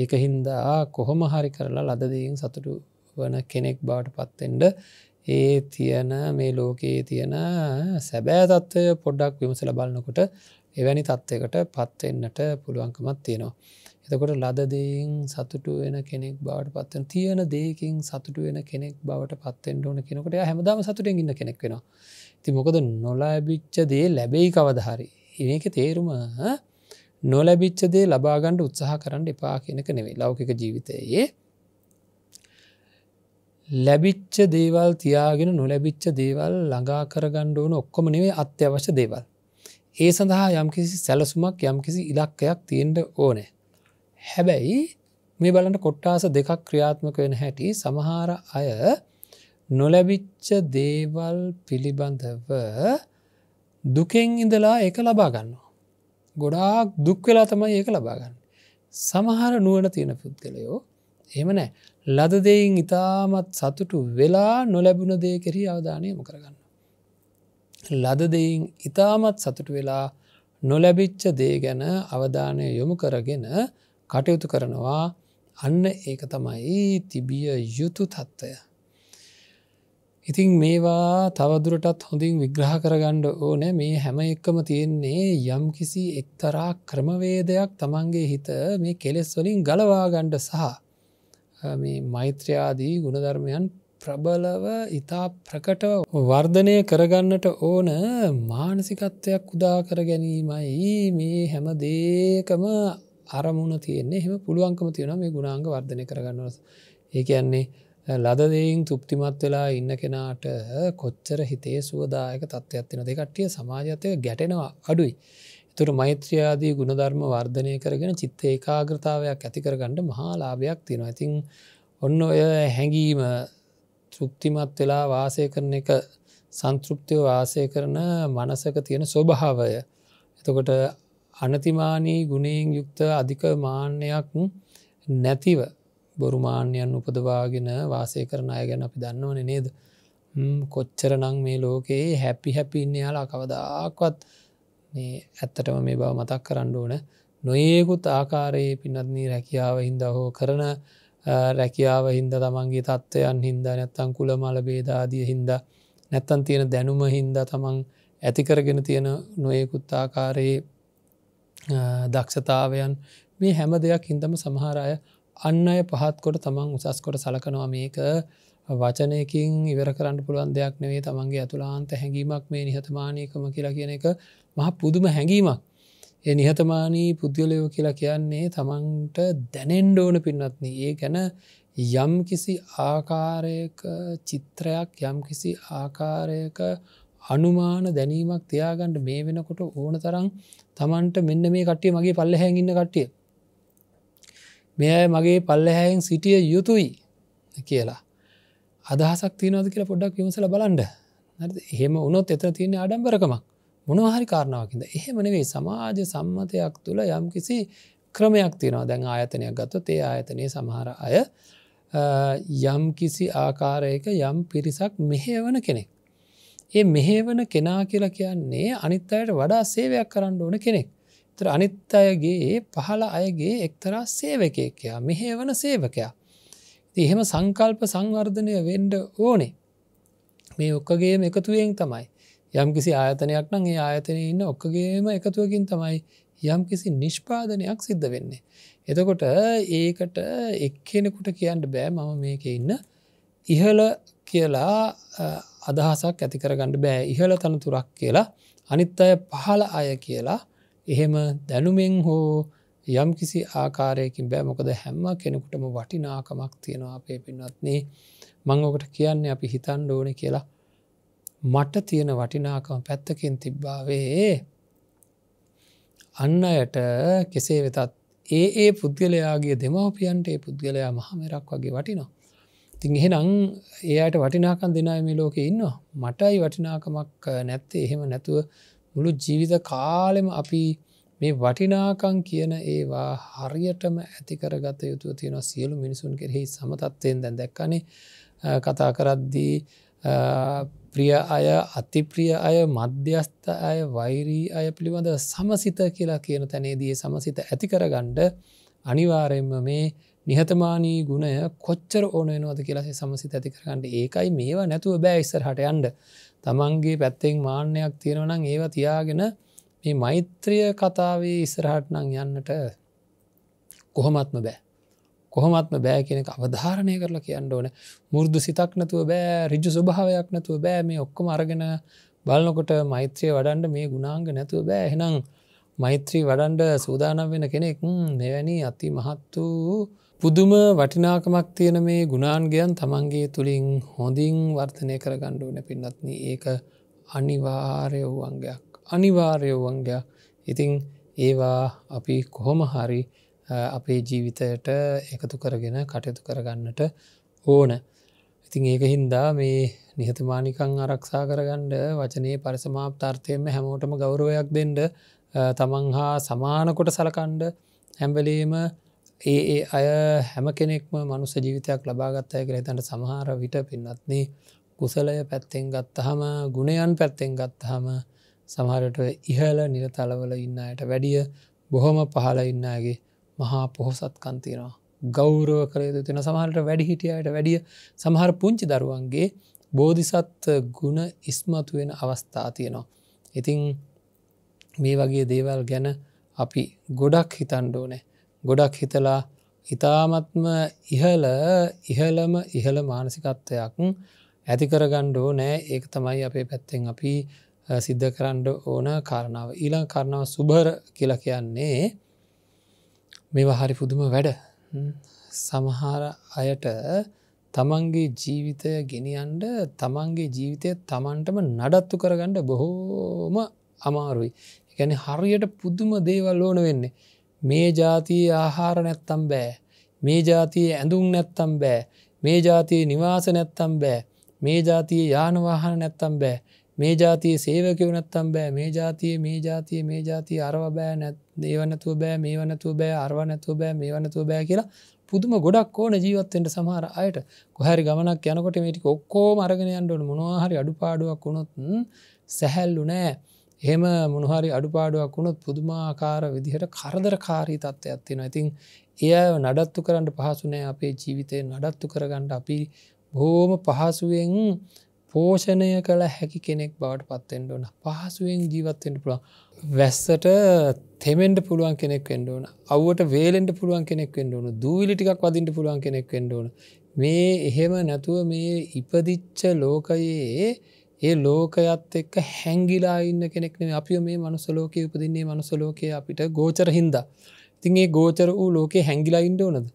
ඒක හින්දා කොහොම හරි කරලා ලදදීන් සතුටු වන කෙනෙක් බාට පත්තෙන්ට ඒ තියන මේ ලෝකයේ තියෙන සැබෑ තත්ත්වය පොඩ්ඩක් විමසල බලන්නකොට එවැනි තත්ත්වකට පත්වෙන්නට පුළුවන්කමත් තියෙනවා. එතකොට ලදදීන් සතුටු වෙන කෙනෙක් බවට පත්වන තියෙන දේකින් සතුටු වෙන කෙනෙක් බවට පත්තෙන්ට ඕන කෙනකට හැමදාම සතුටෙන් ඉන්න කෙනෙක් වෙනවා. ති මොකද නොලෑබිච්ච දේ ලැබෙයි කවදහරි. ඒක තේරුම නොලැබිච්චදේ ලබාගණ්ඩ උත්සාහ කරන්න එපා කෙනක නෙවෙයි ලෞකික ජීවිතයේ ලැබිච්ච දේවල් තියාගෙන නොලැබිච්ච දේවල් ළඟා කරගණ්ඩ ඕන ඔක්කොම නෙවේ අත්‍යවශ්‍ය දේවල්. ඒ සඳහා යම්කිසි සැලසුමක් යම්කිසි ඉලක්කයක් තියෙන්ට ඕනෑ. හැබැයි මේ බලට කොට්ටාස දෙකක් ක්‍රියාත්මක වෙන හැටි සමහාර අය නොලැබිච්ච දේවල් පිළිබඳව දුකෙන් ඉඳලා එක ලබා ගන්න. ගොඩාක් දුක්වෙලා තමයි ඒක ලබාගන්න. සමහර නුවන තියෙන පුද්ගලයෝ එම නෑ ලදදයින් ඉතාමත් සතුටු වෙලා නොලැබුණ දේ කෙරෙහි අවධානයම කරගන්න. ලදදයින් ඉතාමත් සතුටු වෙලා නොලැබිච්ච දේ ගැන අවධානය යොමු කරගෙන කටයුතු කරනවා අන්න ඒක තමයි තිබිය යුතු තත්ත්වය. ඉතින් මේවා තවදුරටත් හොඳින් විග්‍රහ කරගණ්ඩ ඕන මේ හැම එක්කම තියෙන්නේ යම් කිසි එක්තරා ක්‍රමවේදයක් තමන්ගේ හිත මේ කෙලෙස් වලින් ගලවා ගණ්ඩ සහ මේ මෛත්‍රයාදී ගුණධර්මයන් ප්‍රබලව ඉතා ප්‍රකටව වර්ධනය කරගන්නට ඕන මානසිකත්වයක් උදා කර ගැනීමයි මේ හැම දේකම අරමුණ තියෙන්නේ හෙම පුළුවන්කම තියෙන මේ ගුණාංග වර්ධනය කරගන්නවස ඒ කියන්නේ ලදදයින් තුෘප්තිමත් වෙලා ඉන්න කෙනාට කොච්චර හිතේ සුවදායක තත්ත්වයක් වෙන දෙකට්ටිය සමාජතය ගැටෙනවා අඩුයි. තුර මෛත්‍රයාදී ගුණධර්ම වර්ධනය කරගෙන චිත්ත ඒකාග්‍රතාවයක් ඇතිකරගණඩ මහා ලාභයක් තියෙනවා ඇතින් ඔන්න ඔය හැඟීම තෘප්තිමත් වෙලා වාසය කරන එක සංතෘප්තිය වාසය කරන මනසක තියෙන ස්වභාවය. එතකොට අනතිමානී ගුණයෙන් යුක්ත අධික මාන්‍යයක් නැතිව බොරුමාන්‍යයන් උපදවාගෙන වාසය කරන අය ගැන අපි දන්නවන නේද කොච්චර නං මේ ලෝකයේ හැපි හැපින්නයාලා කවදාක්වත් ඇත්තටම මේ බව මතක් කරන්න ඕන නොයෙකුත් ආකාරයේ පින්නත්නී රැකියාව හින්ද හෝ කරන රැකියාව හින්ද තමන්ගේ තත්ත්වයන් හින්ද නැත්තං කුල මල බේදාදිය හින්ද නැත්තන් තියෙන දැනුම හින්ද තමන් ඇතිකරගෙන තියෙන නොයෙකුත් ආකාරයේ දක්ෂතාවයන් මේ හැම දෙයක් හින්දම සමහරය අන්න අය පහත්කොට තමන් උසස්කොට සලකනවා මේක වචනයකින් ඉවර කරන්න පුළුවන් දෙයක් නෙවේ තමන්ගේ ඇතුළාන්ත හැඟීමක් මේ නිහතමානයකම කියලා කියන එක මහ පුදුම හැඟීමක්. ඒ නිහතමානී පුද්ගලයෝ කියලා කියන්නේ තමන්ට දැනෙන්ඩෝන පින්නත්න ඒ ගැන යම් කිසි ආකාරයක චිත්‍රයක් යම් කිසි ආකාරයක අනුමාන දැනීමක් තියාගන්ඩ මේ වෙනකොට ඕන තරම් තමන්ට මෙන්න මේ කට්ටිය මගේ පල්ල හැඟින්න කට්ටිය මේ අය මගේ පල්ලහැයෙන් සිටිය යුතුයි කියලා. අදහසක් තියනවද කියලා පොඩ්ඩක් විමසල බලන්ඩ එහෙම උනොත් එත තියෙන අඩම්බරකමක් මොනහරි කාරණාවකින්ද එහෙමනවේ සමාජ සම්මතයක් තුළ යම් කිසි ක්‍රමයක් තියෙනවා දැන් ආයතනයක් ගත්ත තේ ආයතනය සමහර අය යම් කිසි ආකාරයක යම් පිරිසක් මෙහේවන කෙනෙක්. ඒ මෙහේවන කෙනා කියලා කියන්නේ අනිත් අයට වඩා සේවයක් කරන්න ඕන කෙනෙක්. තර අනිත් අයගේ පහළ අයගේ එක්තරා සේවකයකයා මෙහේ වන සේවකයා. එහෙම සංකල්ප සංවර්ධනය වෙන්ඩ ඕනේ. මේ ඔක්කගේම එකතුවෙන් තමයි. යම් කිසි ආයතනයක් නං ඒ ආයතනය ඉන්න ඔක්කගේම එකතුවකින් තමයි යම් කිසි නිෂ්පාදනයක් සිද්ධ වෙන්නේ. එතකොට ඒකට එක්කෙනෙකුට කියන්න බෑ මම මේක ඉන්න ඉහල කියලා අදහසක් ඇතිකරගන්න බෑ ඉහල තනතුරක් කියලා අනිත් අය පහල අය කියලා එහෙම දැනුමෙන් හෝ යම් කිසි ආකාරයකින් බෑමොකද හැම්ම කෙනෙකුටම වටිනාකමක් තියෙනවා අපේ පින්වත්න්නේ මං ඔකට කියන්න අපි හිතන් ඕන කියලා මට තියෙන වටිනාකම පැත්තකින් තිබ්බාවේ අන්න අයට කෙසේ වෙතත් ඒ ඒ පුද්ගලයාගේ දෙමවපියන්ට ඒ පුද්ගලයා මහමරක් වගේ වටිනවා තින් එහෙනම් ඒ අයට වටිනාකන් දෙනයම ලෝක ඉන්නවා මටයි වටිනාකමක් නැත්තේ එහෙම නැතුව මුළු ජීවිත කාලෙම අපි මේ වටිනාකං කියන ඒවා හරියටම ඇතිකරගත යුතු තියෙන සියලු මිනිසුන් කෙරෙහි සමතත්වයෙන් දැන් දැක්කනේ කතා කරද්දී ප්‍රිය අය අතිප්‍රිය අය මධ්‍යස්ථ අය වෛරී අය පිළිබඳ සමසිත කියලා කියන තැනේදී සමසිත ඇතිකරගණ්ඩ අනිවාරයෙන්ම මේ නිහතමානී ගුණය කොච්චර ඕනයනවද කියලාසේ සමසිත ඇතිකරගන්නඩ ඒකයි මේවා නැතුව බෑ ඉස්සර හට යන්ඩ තමන්ගේ පැත්තෙන් මාන්‍යයක් තියෙනවනම් ඒව තියාගෙන මේ මෛත්‍රිය කතාවේ ඉස්සරහට නං යන්නට කොහොමත්ම බෑ කොහොමත්ම බෑ කියෙනෙ අවධාරණය කරලා කියන්න ඕන මුරුදු සිතක් නැතුව බෑ රිජු ස්වභාවයක් නැතුව බෑ මේ ඔක්කොම අරගෙන බලනකොට මෛත්‍රය වඩන්ඩ මේ ගුණාංග නැතුව බෑ එහෙනම් මෛත්‍රී වඩන්ඩ සූදානම් වෙන කෙනෙක් මෙවැනි අති මහත් වූ පුදුම වටිනාකමක් තියෙන මේ ගුණාන්ගයන් තමන්ගේ තුළින් හොඳින් වර්තනය කර ගණ්ඩුව නැපින්නත්න ඒක අනිවාර්ය වූවන්ගයක් අනිවාර්ය වූවන්ගයක් ඉතිං ඒවා අපි කොහොම හරි අපේ ජීවිතයට එකතු කරගෙන කටයුතු කරගන්නට ඕන ඉතිං ඒක හින්දා මේ නිහතමානිකං ආරක්ෂා කරගණ්ඩ වචනයේ පරිසමාප්තාර්ථයම හැමෝටම ගෞරවයක් දෙන්ඩ තමන් හා සමානකොට සලකණ්ඩ හැම්බලීම ඒ ඒ අය හැම කෙනෙක්ම මනුස ජීවිතයක් ලබාගත්තය කළ තැට සමහර විට පින්නත්න්නේ කුසලය පැත්තෙන් ගත්තහම ගුණයන් පැත්තෙන් ගත්තහම සමහරට ඉහල නිරතලවල ඉන්නයට වැඩිය බොහොම පහල ඉන්නගේ මහා පොහොසත් කන්තිනවා. ගෞරව කරයතු තින සමහරට වැඩි හිටියට වැඩිය සමහර පුංචි දරුවන්ගේ බෝධිසත් ගුණ ඉස්මතු වෙන අවස්ථා තියෙනවා. ඉතිං මේ වගේ දේවල් ගැන අපි ගොඩක් හිතන්ඩෝනෑ ගොඩක් හිතලා ඉතාමත්ම ඉහල ඉහළම ඉහළ මානසිකත්වයක් ඇතිකරගණ්ඩෝ නෑ ඒක තමයි අපේ පැත්තෙන් අපි සිද්ධ කරන්න ඕන කාරණාව ඊළං කරණාව සුභර කියලා කියන්නේ මෙවා හරි පුදුම වැඩ සමහර අයට තමන්ගේ ජීවිතය ගෙනියන්ඩ තමන්ගේ ජීවිතය තමන්ටම නඩත්තු කරගණ්ඩ බොහෝම අමාරුයි එකැන හරියට පුදුම දේවල් ඕන වෙන්නේ මේ ජාතියේ ආහාර නැත්තම් බෑ මේ ජාතියේ ඇඳුම් නැත්තම් බෑ මේ ජාතියේ නිවාස නැත්තම් බෑ මේ ජාතියේ යානවාහන නැත්තම් බෑ මේ ජාතිය සේවකව නැත්තම් බෑ මේ ජාතිය මේ ජාතිය මේ ජාතිය අරව බෑ නැත් ඒවනතුව බෑ මේ වනතුව බෑ අරව නැතුව බෑ මේ වනතුව බෑ කියලා පුදුම ගොඩක් ඕන ජීවත්තෙන්ට සමහර අයට කොහැරි ගමනක් යනකොට මේටික ඔක්කෝ මරගෙන යන්ඩුවන මොනවාහරි අඩුපාඩුවක් වුණොත් සැහැල්ලු නෑ එහෙම මොනහරි අඩුපාඩුවක් වුණොත් පුදුමාකාර විදිහට කරදරකාරී තත්ත්වයක් තියෙන ඉතින් එය නඩත්තු කරන්න පහසුනෑ අපේ ජීවිතය නඩත්තු කරගන්නට අපි බෝම පහසුවෙන් පෝෂණය කළ හැකි කෙනෙක් බවට පත්තෙන්ට ඕන පහසුවෙන් ජීවත්තෙන්ට පුළුවන් වැස්සට තෙමෙන්ට පුළුවන් කෙනෙක් වෙන්ඩ ඕන අවට වේලෙන්ට පුළුවන් කෙනෙක් වෙන්ඩ ඕන දූවිලිටිකක් වදින්ට පුළුවන් කෙනෙක් වෙන්ඩ ඕන මේ එහෙම නැතුව මේ ඉපදිච්ච ලෝකයේ ඒ ලෝකයත් එක්ක හැංගිලා ඉන්න කෙනෙක්නේ අපි මේ මනුසලෝක උපදින්නේ මනුසලෝකය අපිට ගෝචර හින්ද. ඉතින් ඒ ගෝචර වූ ලෝකේ හැංගිලා ඉන්ඩ ඕනද.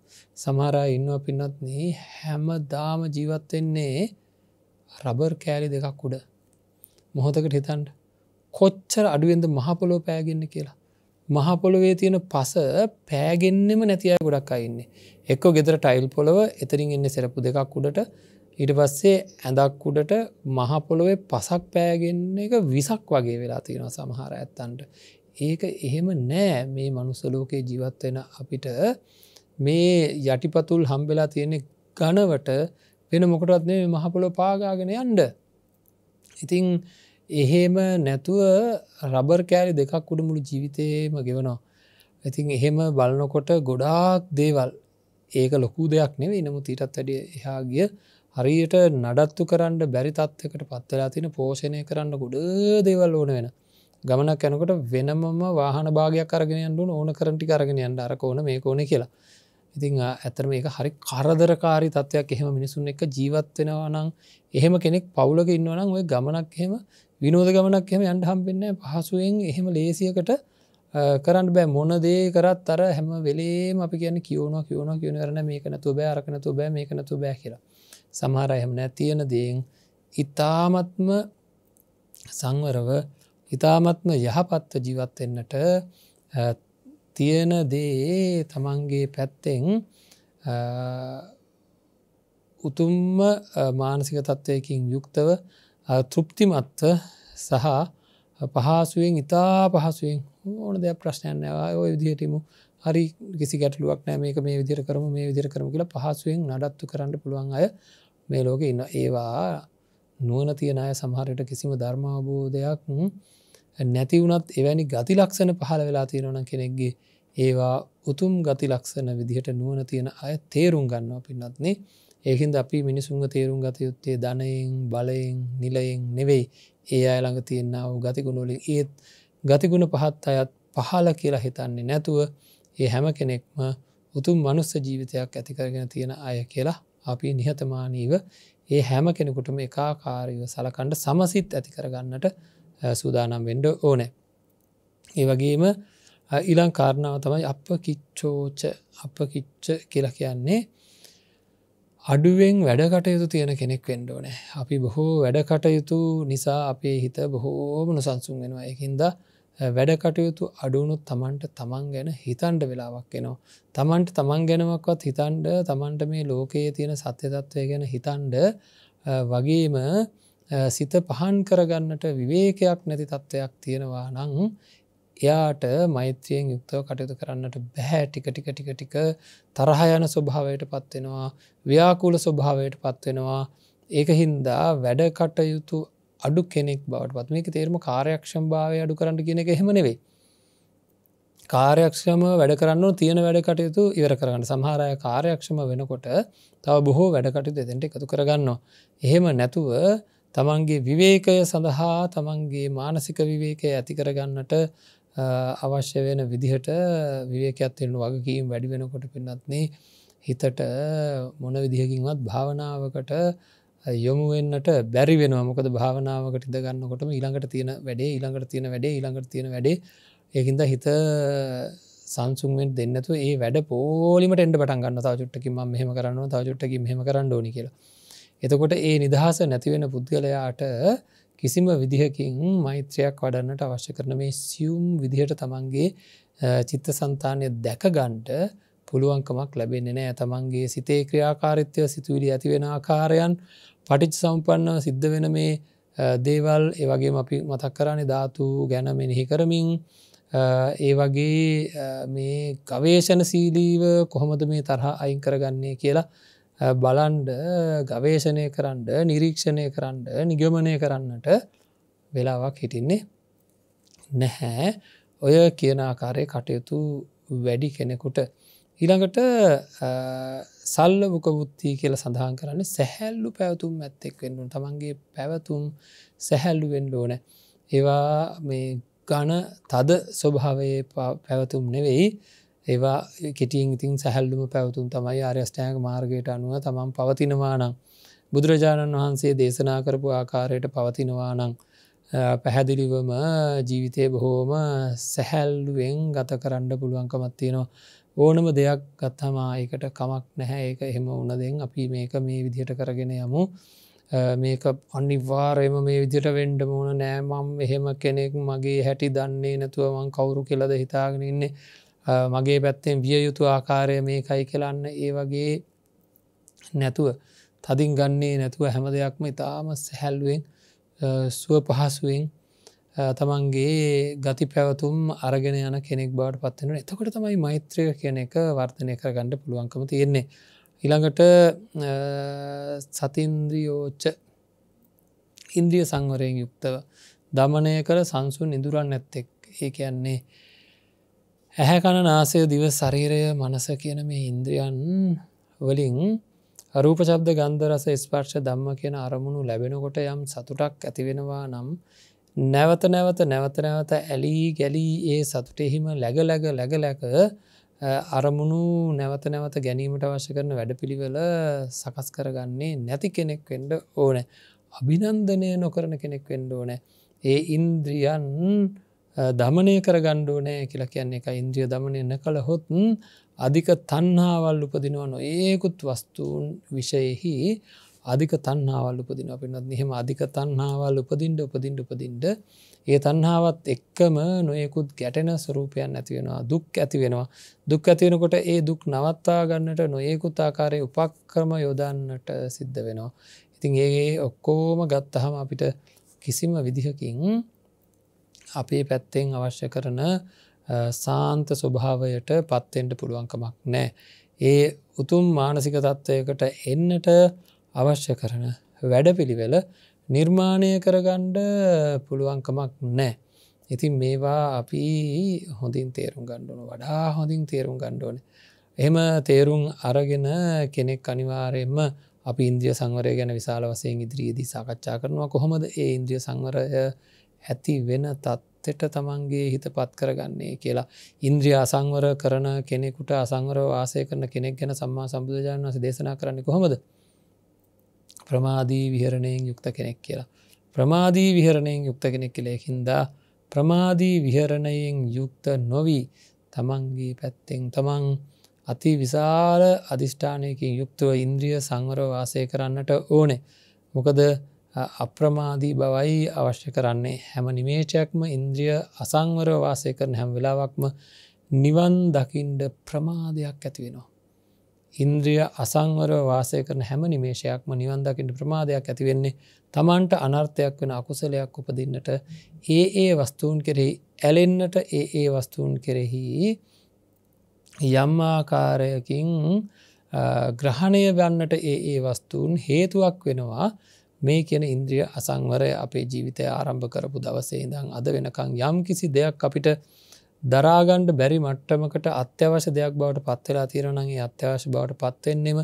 සමහරා ඉන්නවා පින්නත්න හැම දාම ජීවත්වෙන්නේ රබර් කෑලි දෙකක් උඩ. මොහොතකට හිතන්ට කොච්චර අඩුවෙන්ද මහපොලෝ පෑගෙන්න්න කියලා. මහපොළොවේ තියෙන පස පෑගෙන්න්නෙම නැතිය ගොඩක් අයින්නේ. එක්කෝ ගෙදර ටයිල් පොළොව එතරින් එන්න සෙරපු දෙකක් උඩට ඊට පස්සේ ඇඳක් උඩට මහපොළොවේ පසක් පෑගෙන්න එක විසක් වගේ වෙලා තියෙන සමහර ඇත්තන්ට. ඒක එහෙම නෑ මේ මනුස්සලෝකයේ ජීවත්වෙන අපිට මේ යටිපතුල් හම්බෙලා තියෙනෙ ගණවට වෙන මොකටත් මේ මහපොළො පාගාගෙන යන්ඩ. ඉතිං එහෙම නැතුව රබර් කෑලි දෙකක් උඩ මුළු ජීවිතයම ගෙවනවා. ඉතින් එහෙම බලනකොට ගොඩාක් දේවල් ඒක ලොකු දෙයක් නෙවෙයි නමු තීටත් වැඩිය එහාගිය හරියට නඩත්තු කරන්න බැරි තත්වකට පත්වෙලා තින පෝෂණය කරන්න ගොඩ දේවල් ඕන වෙන ගමනක් යැනකොට වෙනමම වාහන භාගයක් අරගෙනයන්ඩු ඕන කරටි කරගෙන යන්න අර ඕන මේ ඕන කියලා ඉතිං ඇතරම මේ හරි කරදරකාරි තත්වයක් එහෙම මිනිසුන් එක ජීවත් වෙනවා නම් එහෙම කෙනෙක් පවුලක ඉන්නවනම් ඔය ගමනක් එහෙම විනෝද ගමනක් එහෙම යන්ට හම්පෙන්න පහසුවෙන් එහෙම ලේසියකට කරන්න බෑ මොන දේ කරත් අර හැම වෙලේම අපි කියන්න කියවුණ කියවුණ කියවන කරන මේකනතු බෑ අරකනතු බෑ මේකනතු බෑ කියලා සමහර එහමනෑ තියෙන දෙයෙන් ඉතාමත්ම සංවරව ඉතාමත්ම යහපත්ව ජීවත්වෙන්නට තියෙන දේ තමන්ගේ පැත්තෙන් උතුම්ම මානසික තත්ත්වයකින් යුක්තව තෘප්තිමත්ව සහ පහසුවෙන් ඉතා පහසුවෙන් ඕන දෙයක් ප්‍රශ්නයන්නවා ඔය විදිහටමු හරි කිසි ගැටලුවක් නෑ මේක මේ විදිර කරම මේ විදිර කරම කියලා පහසුවෙන් නඩත්තු කරන්න පුළුවන් අය මේ ලෝක ඉන්න ඒවා නුවන තියෙන අය සමහරයට කිසිම ධර්මාබෝධයක් නැති වුනත් එවැනි ගති ලක්ෂණ පහළ වෙලා තියෙනවන කෙනෙක්ගේ ඒවා උතුම් ගති ලක්ෂණ විදිහට නුවන තියෙන අය තේරුම් ගන්නවා පින්නත්නේ ඒහින්ද අපි මිනිසුන්ග තේරුම් ගතයුත්තේ ධනයෙන් බලයෙන් නිලයෙන් නෙවෙයි ඒ අයළඟ තියෙන්න්නාව ගතිගුණොලින් ඒත් ගතිගුණ පහත් අයත් පහල කියලා හිතන්නේ නැතුව ඒ හැම කෙනෙක්ම උතුම් මනුස්ස ජීවිතයක් ඇතිකරගෙන තියෙන අය කියලා අපි නිහතමානීව ඒ හැම කෙනෙකුටම එකාකාරීව සලකණ්ඩ සමසිත් ඇති කරගන්නට සූදානම් වෙන්ඩ ඕනෑ. ඒවගේම ඉලං කාරණාව තමයි අප කිච්චෝච අප කිච්ච කියලා කියන්නේ අඩුවෙන් වැඩකටයුතු තියෙන කෙනෙක් වෙන්ඩෝනෑ අපි බොහෝ වැඩකටයුතු නිසා අපේ හිත බොහෝම නොසන්සුන් වෙනවා එකින්දා වැඩ කටයුතු අඩුවනුත් තමන්ට තමන් ගැන හිතන්ඩ වෙලාවක් එනවා. තමන්ට තමන් ගැනවක්වත් හිතන්ඩ තමන්ට මේ ලෝකයේ තියෙන සත්‍යතත්වය ගැන හිතන්ඩ වගේම සිත පහන් කරගන්නට විවේකයක් නැති තත්ත්වයක් තියෙනවා නං එයාට මෛත්‍රියෙන් යුක්තව කටයුතු කරන්නට බැහැ ටික ටික ටික ටික තරහ යන ස්වභාවයට පත්වෙනවා ව්‍යාකූල ස්වභාවයට පත්වෙනවා ඒක හින්දා වැඩ කටයුතු අඩු කෙනෙක් බවට පත් මේක තේරම කාරයක්ෂම් භාවය අඩු කරන්න කියන එක එහෙමනෙවේ කාරයක්ෂම වැඩ කරන්න තියෙන වැඩ කටයුතු ඉවර කරන්න සමහරය කාරයක්ෂම වෙනකොට තව බොහෝ වැඩකටයුතු දෙදෙන්ට එකතු කරගන්න එහෙම නැතුව තමන්ගේ විවේකය සඳහා තමන්ගේ මානසික විවේකය ඇති කරගන්නට අවශ්‍ය වෙන විදිහට විවේකයක්ත්තිෙන්ු වගකීම් වැඩි වෙනකොට පින්නත්න්නේ හිතට මොන විදිහකින්වත් භාවනාවකට යොමු වෙන්නට බැරි වෙනවා මොකද භාවනාවකට ඉඳගන්නකොටම ඊළඟට තියෙන වැඩේ ඊළඟට තියෙන වැඩේ ඊළඟට තියෙන වැඩේ ඒකින්ද හිත සංසුන්ෙන් දෙන්නතු ඒ වැඩ පෝලිමට එන්ට පටන් ගන්න තවචුට්ටකිම මෙහම කරන්න තවචුට්ටකි හෙම කරන්න ඕනි කියලා. එතකොට ඒ නිදහස නැතිවෙන පුද්ගලයාට කිසිම විදිහකින් මෛත්‍රයක් වඩන්නට අවශ්‍ය කරන මේ සියුම් විදිහට තමන්ගේ චිත්ත සන්තානය දැකගන්ට පුළුවන්කමක් ලැබෙන්නේ නෑ තමන්ගේ සිතේ ක්‍රියාකාරිත්වය සිතුවිලි ඇතිවෙන ආකාරයන් පටිච් සම්පන්නව සිද්ධ වෙන මේ දේවල් ඒවගේ අපි මතක් කරන්නේ ධාතු ගැන මෙනෙහි කරමින් ඒ වගේ මේ ගවේශන සීලීව කොහොමද මේ තරහා අයින් කරගන්නේ කියලා බලන්ඩ ගවේශනය කරන්ඩ නිරීක්ෂණය කරන්ඩ නිගමනය කරන්නට වෙලාවක් හිටින්නේ නැහැ ඔය කියන ආකාරය කටයුතු වැඩි කෙනෙකුට ඊළඟට සල්ලවක බුත්තිය කියලා සඳහන් කරන්න සැහැල්ලු පැවතුම් ඇත්තෙක් වෙන්නුන් තමන්ගේ පැවතුම් සැහැල්ලු වෙන්ඩ ඕන ඒවා මේ ගණ තද ස්වභාවයේ පැවතුම් නෙවෙයි ඒවා කෙටින් ඉතින් සැහැල්ලුම පැවතුම් තමයි අර්යස්ටෑක මාර්ගයට අනුව තමන් පවතිනවා නම් බුදුරජාණන් වහන්සේ දේශනා කරපු ආකාරයට පවතිනවා නං පැහැදිලිවම ජීවිතය බොහෝම සැහැල්ලුවෙන් ගත කරන්න පුළුවන්කමත්තියනවා ඕනම දෙයක් ගත්තමා ඒකට කමක් නැහැ ඒක එහෙම උනදෙන් අපි මේක මේ විදිහට කරගෙන යමු මේක අනිවාරයම මේ විදිට වෙන්ඩ මූුණ නෑමම් එහෙම කෙනෙක් මගේ හැටි දන්නේ නැතුවමං කවුරු කෙලද හිතාගෙන ඉන්නේ මගේ පැත්තෙන් විය යුතු ආකාරය මේකයි කෙලන්න ඒ වගේ නැතුව තදින් ගන්නේ නැතුව හැම දෙයක්ම ඉතාම සැහැල්ුවෙන් සුව පහසුවෙන් තමන්ගේ ගති පැවතුම් අරගෙන යන කෙනෙක් බාට පත්වෙන එතකොට තමයි මෛත්‍රය කියන එක වර්ධනය කර ගණඩ පුළුවන්කම තියෙන්නේ. ඉළඟට සතින්ද්‍රියෝච්ච ඉන්ද්‍රිය සංවරයෙන් යුක්තව දමනය කර සංසුන් ඉඳුරන් නැත්තෙක් ඒ කියන්නේ ඇහැකණ නාසය දිව ශරීරය මනස කියන මේ ඉන්ද්‍රියන් වලින් රූපශබ්ද ගන්ධරස ස්පර්ශ දම්ම කියන අරමුණු ලැබෙනකොට යම් සතුටක් ඇතිවෙනවා නම් නැවත නැවත නැවත නැවත ඇලී ගැලී ඒ සතුටෙහිම ලැගලැග ලැගලැක අරමුණු නැවත නැවත ගැනීමට අවශ්‍ය කරන වැඩපිළිවෙල සකස් කරගන්නේ නැති කෙනෙක් වෙන්ඩ ඕන. අභිනන්දනය නොකරන කෙනෙක් වෙන්ඩ ඕන. ඒ ඉන්ද්‍රියන් දමනය කර ගණ්ඩෝනෑ කියලා කියන්නේ එක ඉන්ද්‍රිය දමනයන කළ හොත්න් අධික තන්හාවල් උපදිනවන ඒකුත් වස්තුූන් විෂයෙහි අධික තන්හාවල් උපදින අපිනත් නිහෙම අධික තන්හාවල් උපදින්ට උපදින්ට උපදින්ට ඒ තන්හාවත් එක්කම නොයෙකුත් ගැටෙන ස්වරූපයන් ඇතිවෙනවා දුක් ඇතිවෙනවා දුක් ඇතිවෙනකොට ඒ දුක් නවත්තා ගන්නට නොයෙකුත් ආකාරය උපක්‍රම යොදන්නට සිද්ධ වෙනවා. ඉතින් ඒ ඔක්කෝම ගත්තහම අපිට කිසිම විදිහකින් අපේ පැත්තෙන් අවශ්‍ය කරන සාන්ත ස්වභාවයට පත්තෙන්ට පුළුවන්කමක් නෑ. ඒ උතුම් මානසික තත්ත්වයකට එන්නට අවශ්‍ය කරන වැඩපිළිවෙල නිර්මාණය කරගණ්ඩ පුළුවන්කමක් නෑ. ඉතින් මේවා අපි හොඳින් තේරුම් ගණ්ඩුණු වඩා හොඳින් තේරුම් ගණ්ඩුවන. එම තේරුම් අරගෙන කෙනෙක් අනිවාරයෙන්ම අප ඉන්ද්‍රිය සංවරය ගැන විශාල වසයෙන් ඉදිරියේදී සාකච්ඡා කරනවා කොහොමද ඒ ඉන්ද්‍රිය සංවරය ඇති වෙන තත්ත්ෙට තමන්ගේ හිත පත් කරගන්නේ කියලා ඉන්ද්‍රිය අසංවර කරන කෙනෙකුට අසංවර වාසය කරන කෙනෙක් ගැන සම්මා සම්බුදුජාණන් වස දේශනා කරන්නේ කොහොමද ප්‍රමාදී විහරණයෙන් යුක්ත කෙනෙක් කියලා. ප්‍රමාදී විහරණයෙන් යුක්ත කෙනෙක් කලෙහින්දා ප්‍රමාදී විහරණයෙන් යුක්ත නොවී තමන්ගේ පැත්තෙන් තමන් අති විශාල අධිෂ්ඨානයකින් යුක්තව ඉන්ද්‍රිය සංවර වාසය කරන්නට ඕනේ. මොකද අප්‍රමාදී බවයි අවශ්‍ය කරන්නේ හැම නිමේචයක්ම ඉන්ද්‍රිය අසංවර වාසය කරන හැම් වෙලාවක්ම නිවන් දකිින්ඩ ප්‍රමාදයක් ඇතිවෙනවා. ඉන්ද්‍රිය අසංවරව වාසය කරන හැම නිමේශයක්ම නිවන්දකිට ප්‍රමාදයක් ඇතිවෙන්නේ තමන්ට අනර්ථයක් වෙන අකුසලයක් උපදින්නට ඒ ඒ වස්තුූන් කෙරෙහි ඇලෙන්න්නට ඒ ඒ වස්තුූන් කෙරෙහි යම්මාකාරයකින් ග්‍රහණය ගන්නට ඒ ඒ වස්තුූන් හේතුවක් වෙනවා මේ කියන ඉන්ද්‍රිය අසංවරය අපේ ජීවිතය ආරම්භ කරපු දවසේ දං අද වෙනකං යම් කිසි දෙයක් අපිට දරාගණ්ඩ බැරි මට්ටමකට අත්‍යවශ දෙයක් බවට පත්වෙලා තිරණගේ අත්‍යවශ බවට පත්වෙන්නෙම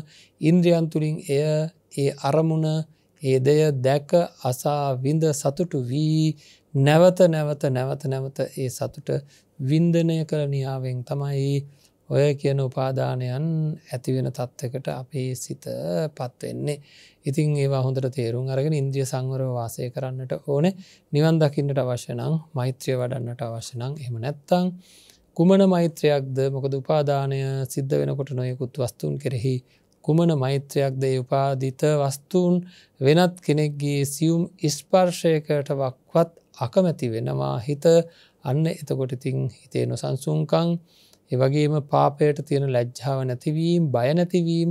ඉන්ද්‍රියන් තුළින් එය ඒ අරමුණ ඒ දෙය දැක අසා විඳ සතුටු වී නැවත නැවත නැවත නැවත ඒ සතුට වින්දනය කළ නියාවෙන් තමයි ඔය කියන උපාදානයන් ඇතිවෙන තත්ත්වකට අපේ සිත පත්වෙන්නේ. ඉතින් ඒවා හොඳට තේරුම් අරගෙන ඉන්ද්‍රිය සංවරව වාසය කරන්නට ඕන නිවන් දකින්නට අවශ්‍යනං මෛත්‍රය වඩන්නට අවශ්‍යනං එම නැත්තං. කුමන මෛත්‍රයක්ද මොකද උපාදානය සිද්ධ වෙනකොට නොයකුත් වස්තුූන් කෙරෙහි කුමන මෛත්‍රයක්ද උපාධිත වස්තුූන් වෙනත් කෙනෙක්ගේ සියුම් ඉස්පර්ශයකට වක්වත් අකමැති වෙනවා හිත අන්න එතකොටඉතිං හිතේ නොසන්සුන්කං ඒවගේම පාපයට තියෙන ලැජ්ජාව නැතිවීම් බයනැතිවීම්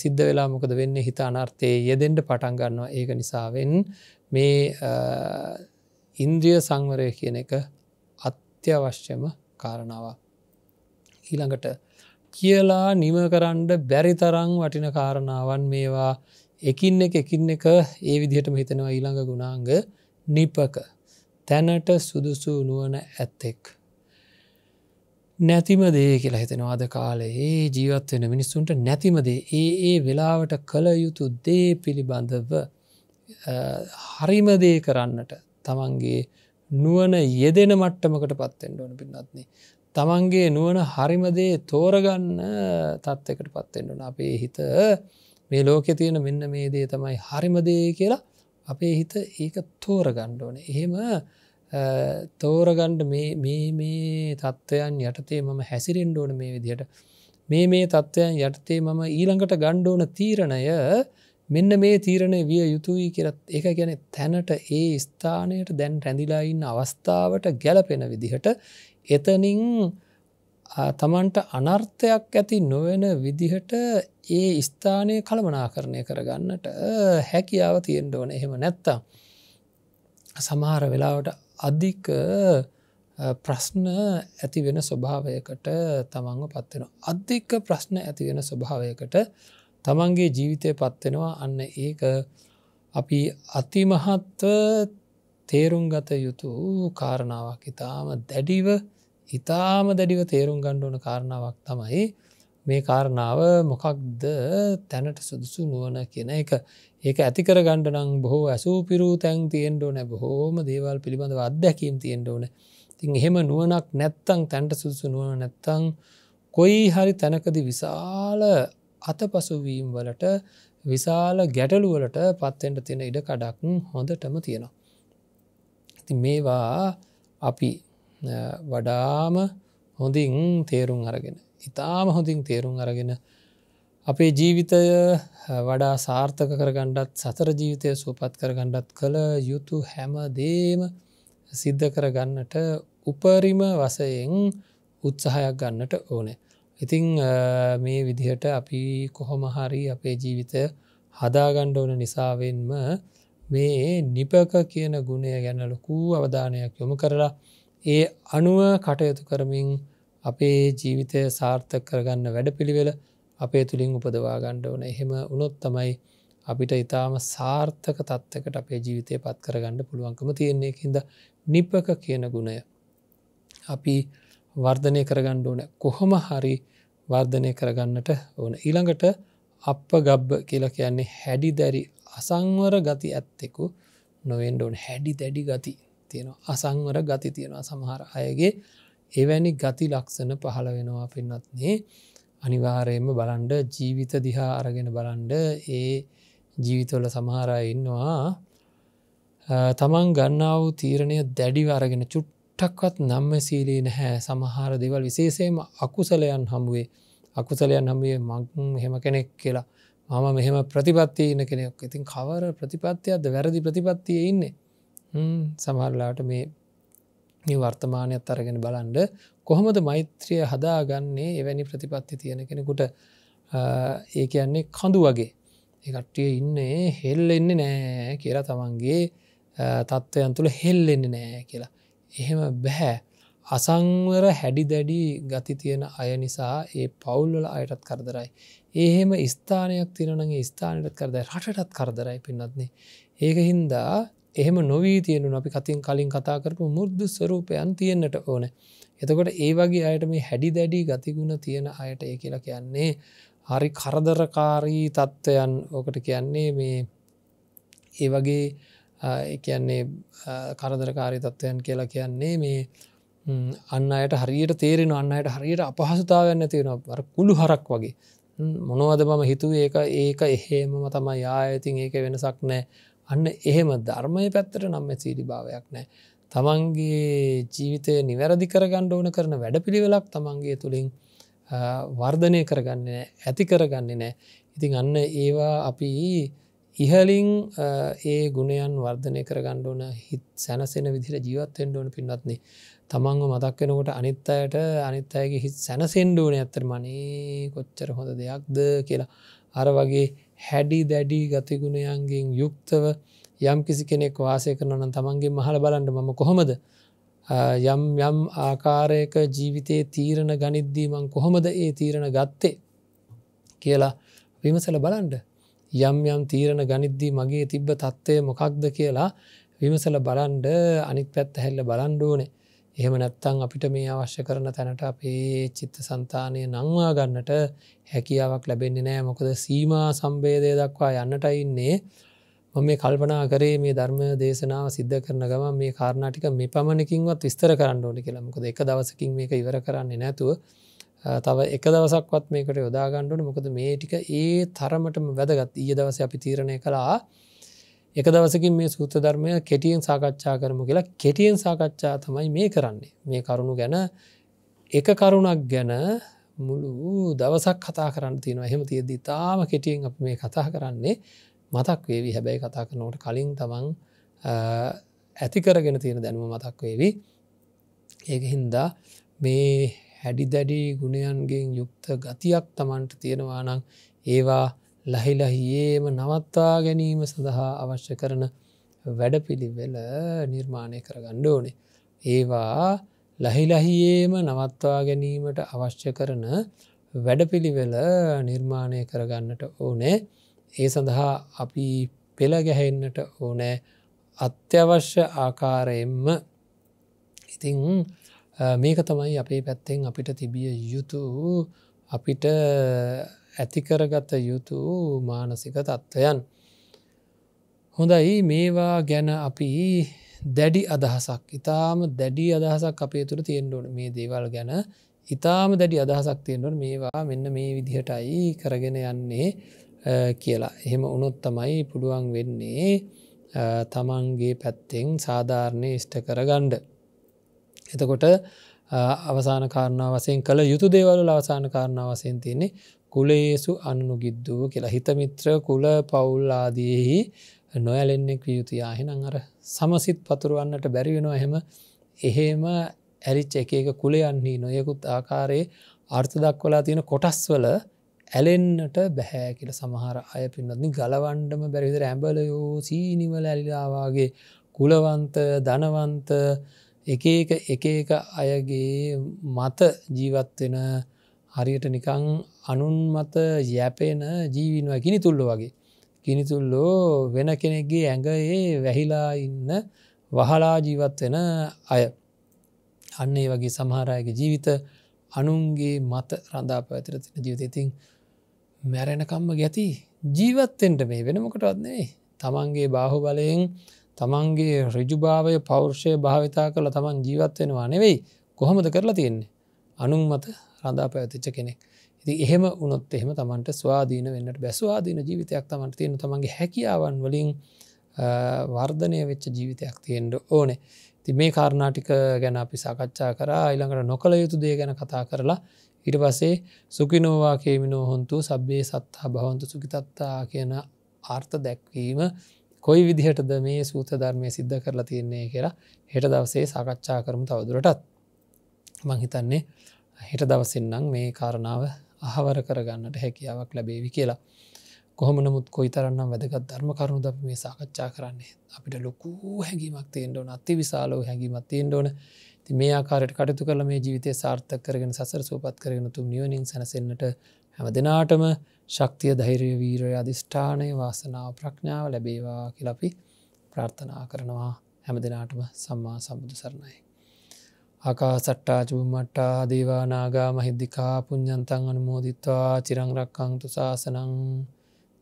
සිද්ධ වෙලා මොකද වෙන්න හිත අනර්ථය යෙදෙන්ට පටන්ගන්නවා ඒක නිසාවෙන් මේ ඉන්ද්‍රිය සංවරය කියන එක අත්‍යවශ්‍යම කාරණාව. ඊළඟට කියලා නිම කරන්ඩ බැරි තරං වටින කාරණාවන් මේවා එකින් එක එකින් එක ඒ විදිහටම හිතෙනවා ඊළඟ ගුණාංග නිපක තැනට සුදුසු නුවන ඇත්තෙක්. නැතිම දේ කියලා හිතෙනවා අද කාලේ ඒ ජීවත්වෙන මිනිස්සුන්ට නැතිමදේ ඒ ඒ වෙලාවට කළ යුතු දේ පිළිබඳව හරිමදේ කරන්නට තමන්ගේ නුවන යෙදෙන මට්ටමකට පත්තෙන්ට ඕන පින්නත්න්නේ. තමන්ගේ නුවන හරිමදේ තෝරගන්න තත්වකට පත්තෙන්ටන අපේ හිත මේ ලෝකෙ තියෙන මෙන්න මේ දේ තමයි හරිමදේ කියලා අපේ හිත ඒක තෝරගණ්ඩ ඕන. එහෙම තෝරගණ්ඩ මේ තත්ත්වයන් යටතේ මම හැසිරෙන්ඩෝන මේ විදියට මේ මේ තත්ත්වයන් යටතේ මම ඊළඟට ගණ්ඩෝන තීරණය මෙන්න මේ තීරණය විය යුතුයි කරත් එක ගැන තැනට ඒ ස්ථානයට දැන් රැඳිලායින්න අවස්ථාවට ගැලපෙන විදිහට එතනින් තමන්ට අනර්ථයක් ඇති නොවෙන විදිහට ඒ ස්ථානය කළමනාකරණය කරගන්නට හැකියාව තියෙන්ඩ ඕන එහෙම නැත්තා සමහර වෙලාවට අධික ප්‍රශ්න ඇති වෙන ස්වභාවයකට තමන්ව පත්වෙනවා. අධික ප්‍රශ්න ඇති වෙන ස්වභාවයකට තමන්ගේ ජීවිතය පත්වෙනවා අන්න ඒක අපි අතිමහත්ව තේරුම්ගත යුතු කාරණාවක් ඉතාම දැඩිව ඉතාම දැඩිව තේරුම් ගණ්ඩුවන කාරණාවක් තමයි මේ කාරණාව මොකක්ද තැනට සුදුසු නුවන කියන එක ඒක ඇතිකර ගණඩනං බොහෝ ඇසූපිරූ තැන් තියෙන්ඩෝ නැ බොහෝම දේවල් පිළිබඳව අත්දැකීම් තියෙන්ඩෝන තින් එහෙම නුවනක් නැත්තං තැන්ට සුදුසු නුවන නැත්තං කොයි හරි තැනකද විශාල අතපසුවීම් වලට විශාල ගැටලුවලට පත්තෙන්ට තියෙන ඉඩ කඩක් හොඳටම තියෙනවා. ඇති මේවා අපි වඩාම හොඳින් තේරුම් අරගෙන ඉතාම හොඳින් තේරුම් අරගෙන අපේ ජීවිතය වඩා සාර්ථක කරගණ්ඩත් සතර ජීවිතය සූපත් කරගණ්ඩත් කළ යුතු හැම දේම සිද්ධ කරගන්නට උපරිම වසයෙන් උත්සාහයක් ගන්නට ඕනේ. ඉතිං මේ විදිහට අපි කොහොම හරි අපේ ජීවිතය හදාගණ්ඩ ඕන නිසාවෙන්ම මේ නිපක කියන ගුණය ගැන ලොකූ අවධානයක් යොමු කරලා ඒ අනුව කටයුතු කරමින් අපේ ජීවිතය සාර්ථක කරගන්න වැඩ පිළිවෙල අපේ තුළින් උපදවාගණ්ඩ ඕන එහෙම උනොත් තමයි අපිට ඉතාම සාර්ථක තත්වකට අපේ ජීවිතය පත් කරගන්න පුළුවන්කම තියෙන්නේ හිද නිපක කියන ගුණය. අපි වර්ධනය කරගණ්ඩ ඕන කොහොම හරි වර්ධනය කරගන්නට ඕන ඊළඟට අප ගබ්බ කියලා කියන්නේ හැඩි දැරි අසංවර ගති ඇත්තෙකු නොවෙන්ඩ ඕන හැඩි දැඩි ගති තියෙනවා අසංවර ගති තියෙනවා සමහර අයගේ එවැනි ගති ලක්ෂණ පහළ වෙනවා පෙන්නත්නේ අනිවාරයම බලන්ඩ ජීවිත දිහා අරගෙන බලන්ඩ ඒ ජීවිතවල සමහරඉන්නවා තමන් ගන්නාව තීරණය දැඩිව අරගෙන චුට්ටක්වත් නම්ම සීලී නැහැ සමහර දෙවල් විශේෂයම අකුසලයන් හමුවේ අකුසලයන් හමුවේ මං හෙම කෙනෙක් කියලා මම මෙහෙම ප්‍රතිපත්තියන කෙනෙක් ඉතින් කවර ප්‍රතිපත්තියක්ද වැරදි ප්‍රතිපත්තිය ඉන්නේ සමහරලාට මේ මේ වර්තමානයක් අරගෙන බලන්ඩ කොහොමද මෛත්‍රිය හදාගන්නේ එවැනි ප්‍රතිපත්ති තියෙන කෙනෙකුට ඒ කියන්නේ කඳු වගේ එකට්ටිය ඉන්නේ හෙල් එන්න නෑ කියලා තමන්ගේ තත්ත්වයන් තුළ හෙල් එන්න නෑ කියලා එහෙම බැහැ අසංවර හැඩි දැඩි ගති තියෙන අය නිසා ඒ පවුල්වල අයටත් කරදරයි. ඒහෙම ස්ථානයක් තිනනගේ ස්ථානටත් කරද රටටත් කරදරයි පින්නත්න්නේ. ඒක හින්දා එහෙම නොවී තියෙනු අපි කතින් කලින් කතා කරපු මුර්දු ස්වරූපයන් තියෙන්න්නට ඕන. එතකොට ඒ වගේ අයට මේ හැඩි දැඩි ගතිගුණ තියෙන අයට ඒ කියලා කියන්නේ හරි කරදරකාරී තත්ත්වයන් ඕකට කියන්නේ මේ ඒ වගේ කියන්නේ කරදරකාරී තත්ත්වයන් කියලා කියන්නේ මේ අන්න අයට හරියට තේරෙන අන්න අයට හරියට අපහසුතාවන්න තියෙනවර කුළු හරක් වගේ මොනවද මම හිතුව ඒක ඒක එහෙමම තමයි ආයතින් ඒක වෙනසක් නෑ අන්න එහෙම ධර්මය පැත්තට නම්ම සීරි භාවයක් නෑ. තමන්ගේ ජීවිතය නිවැරදි කරගණ්ඩ ඕන කරන වැඩපිළිවෙලක් තමන්ගේ තුළින් වර්ධනය කරගන්න ඇති කරගන්නේ නෑ. ඉතින් අන්න ඒවා අපි ඉහලින් ඒ ගුණයන් වර්ධනය කරගණ්ඩ ඕන හිත් සැනසෙන විදිර ජීවත්තෙන්ට ඕන පින්නත්න්නේ. තමන්ව මතක් වෙනකොට අනිත් අයට අනිත් අයගේ හිත් සැනසෙන්ඩ ඕන ඇත්තර මනේ කොච්චර හොඳ දෙයක්ද කියලා අර වගේ හැඩි දැඩී ගතිගුණයන්ගෙන් යුක්තව යම් කිසි කෙනෙක් වාසය කරනන තමන්ගේ මහල බලන්ට මම කොහොමද යම් යම් ආකාරයක ජීවිතයේ තීරණ ගනිද්දීමං කොහොමද ඒ තීරණ ගත්තේ කියලා විමසල බලන්ඩ යම් යම් තීරණ ගනිද්දී මගේ තිබ්බ තත්ත්වය මොකක්ද කියලා විමසල බලන්ඩ අනිත් පැත් හැල්ල බලන්ඩෝනේ එහෙම නැත්තං අපිට මේ අවශ්‍ය කරන තැනට අපේ චිත්ත සන්තානය නංවා ගන්නට හැකියාවක් ලැබෙන්නේ නෑ මොකද සීමා සම්බේදය දක්වා යන්නට ඉන්නේ මම මේ කල්පනා කරේ මේ ධර්ම දේශනාව සිද්ධ කරන ගම මේ කාරණාටික මේ පමණකින්වත් විස්තර කරන්න ඕනි කියලා මොකද එක දවසකින් මේක ඉවර කරන්නේ නැතුව තව එක දවසක්වත් මේකට යොදාගණ්ඩුවන මොකද මේ ටික ඒ තරමටම වැදගත් ඊය දවස අපි තීරණය කලාා එක දවසකින් මේ සූත ධර්මය කෙටියෙන් සාකච්ඡා කරම කියලා කෙටියෙන් සාකච්ඡා තමයි මේ කරන්නේ මේ කරුණු ගැන එක කරුණක් ගැන මුළු දවසක් කතා කරන්න තියෙනවා එහෙම තියද තාම කෙටියෙන් අප මේ කතා කරන්නේ මතක් වේවි හැබැයි කතා කරනවට කලින් තමන් ඇතිකරගෙන තියෙන දැනුම මතක් වේවි ඒක හින්දා මේ හැඩි දැඩි ගුණයන්ගෙන් යුක්ත ගතියක් තමන්ට තියෙනවා නම් ඒවා ලහිලහියේම නවත්තා ගැනීම සඳහා අවශ්‍ය කරන වැඩපිළිවෙල නිර්මාණය කරගණ්ඩ ඕනේ. ඒවා ලහිලහියේම නවත්වා ගැනීමට අවශ්‍ය කරන වැඩපිළිවෙල නිර්මාණය කරගන්නට ඕනේ ඒ සඳහා අපි පෙළ ගැහෙන්නට ඕනෑ අත්‍යවශ්‍ය ආකාරයෙන්ම ඉතිං මේක තමයි අපේ පැත්තෙන් අපිට තිබිය යුතු අපිට ඇතිකරගත යුතු මානසික තත්ත්වයන්. හොඳයි මේවා ගැන අපි දැඩි අදහසක් ඉතාම දැඩි අදහසක් අපේ තුළ තියෙන්ඩුවන මේ දේවල් ගැන ඉතාම දැඩි අදහසක් තියෙන්ඩුවන් මේවා මෙන්න මේ විදිහටයි කරගෙන යන්නේ කියලා. එහෙම උනොත් තමයි පුළුවන් වෙන්නේ තමන්ගේ පැත්තෙන් සාධාරණය ඉෂ්ට කරගණ්ඩ. එතකොට අවසාන කාරණාවසයෙන් කළ යුතු දේවලු අවසාන කාරණාවසයෙන් තියන්නේ කුලේසු අනුනුගිද්දූ කියලා හිතමිත්‍ර කුල පවුල්ලාදයෙහි නොයලෙන්නේ ක්‍රියුතුයාහෙනං අර සමසිත් පතුරුවන්නට බැරිවෙනවා එහෙම එහෙම ඇරිච් එක එක කුලයන්නේ නොයකුත් ආකාරයේ අර්ථ දක්වලා තියෙන කොටස්වල ඇලෙන්න්නට බැහැ කියල සමහර අය පින්නත්නි ගලවන්ඩම බැරිවිදර ඇඹලයෝ සීනිවල ඇලිලාවාගේ කුලවන්ත ධනවන්ත එක එක එක අයගේ මත ජීවත්වෙන හරියට නිකං අනුන් මත යැපෙන ජීවිනවා ගිනි තුල්ල වගේ. ගිනිතුල්ලෝ වෙන කෙනෙක්ගේ ඇඟ ඒ වැහිලා ඉන්න වහලා ජීවත් වෙන අය. අන්න ඒ වගේ සමහරයගේ ජීවිත අනුන්ගේ මත රඳා පැතිර තින ජීවිතතින් මැරෙනකම්ම ගැති ජීවත්තෙන්ට මේ වෙනමකටත්න්නේ තමන්ගේ බාහු බලයෙන් තමන්ගේ රජුභාවය පෞර්ෂය භාවිතා කළ තමන් ජීවත් වෙනවා නෙවෙයි කොහොමද කරලා තියෙන්නේ අනුන් මත රඳා පැවතිච්ච කෙනෙක් ඉති එහෙම උනොත් එහෙම තමන්ට ස්වාදීන වෙන්නට බැස්වාදීන ජීවිතයක් තමන්ට තියෙන තමන්ගේ හැකියාවන් වලින් වර්ධනය වෙච්ච ජීවිතයක් තියෙන්ට ඕනේ ති මේ කාරණාටික ගැන අපි සාකච්ඡා කරා ඉළඟට නොකළ යුතු දේ ගැන කතා කරලා ඉට පසේ සුකිනෝවා කේමිනෝ හොන්තු සබ්බේ සත්හා භවන්තු සුකිතත්තා කියන ආර්ථ දැක්වීම කොයි විදිහටද මේ සූත ධර්මය සිද්ධ කරලා තියන්නේ කියලා හෙට දවසේ සාකච්ඡා කරමු තවදුරටත් මංහිතන්නේ හිට දවසින්නම් මේ කාරණාව අහවර කරගන්නට හැකියාවක් ලැබේවි කියලා. කොහොම නමුත් කොයි තරන්නම් වැදගත් ධර්ම කරුණු ද මේ සාකච්ඡා කරන්නේ අපිට ලොකු හැඟීමක් තේෙන්ඩෝන අති විශාලෝ හැඟීමත් තේෙන්ඩෝන ති මේ ආකාරයට කටතු කළ මේ ජීවිතය සාර්ථක කරගෙන සසර සූපත් කරගෙන තුම් නියෝනිින් සැසෙන්න්නට හැම දෙනාටම ශක්තිය ධෛරය වීරය අධිෂ්ඨානය වාසනාව ප්‍රඥාව ලැබේවා කියලපි ප්‍රාර්ථනා කරනවා හැම දෙනාටම සම්මා සබුදු සරණයි. ආකාසට්ටා චුම්මට්ටා දේවානාගා මහිද්දිකා පුඤ්ඥන්තන් අනුමෝදිත්වා චිරංරක්කංතු ශාසනං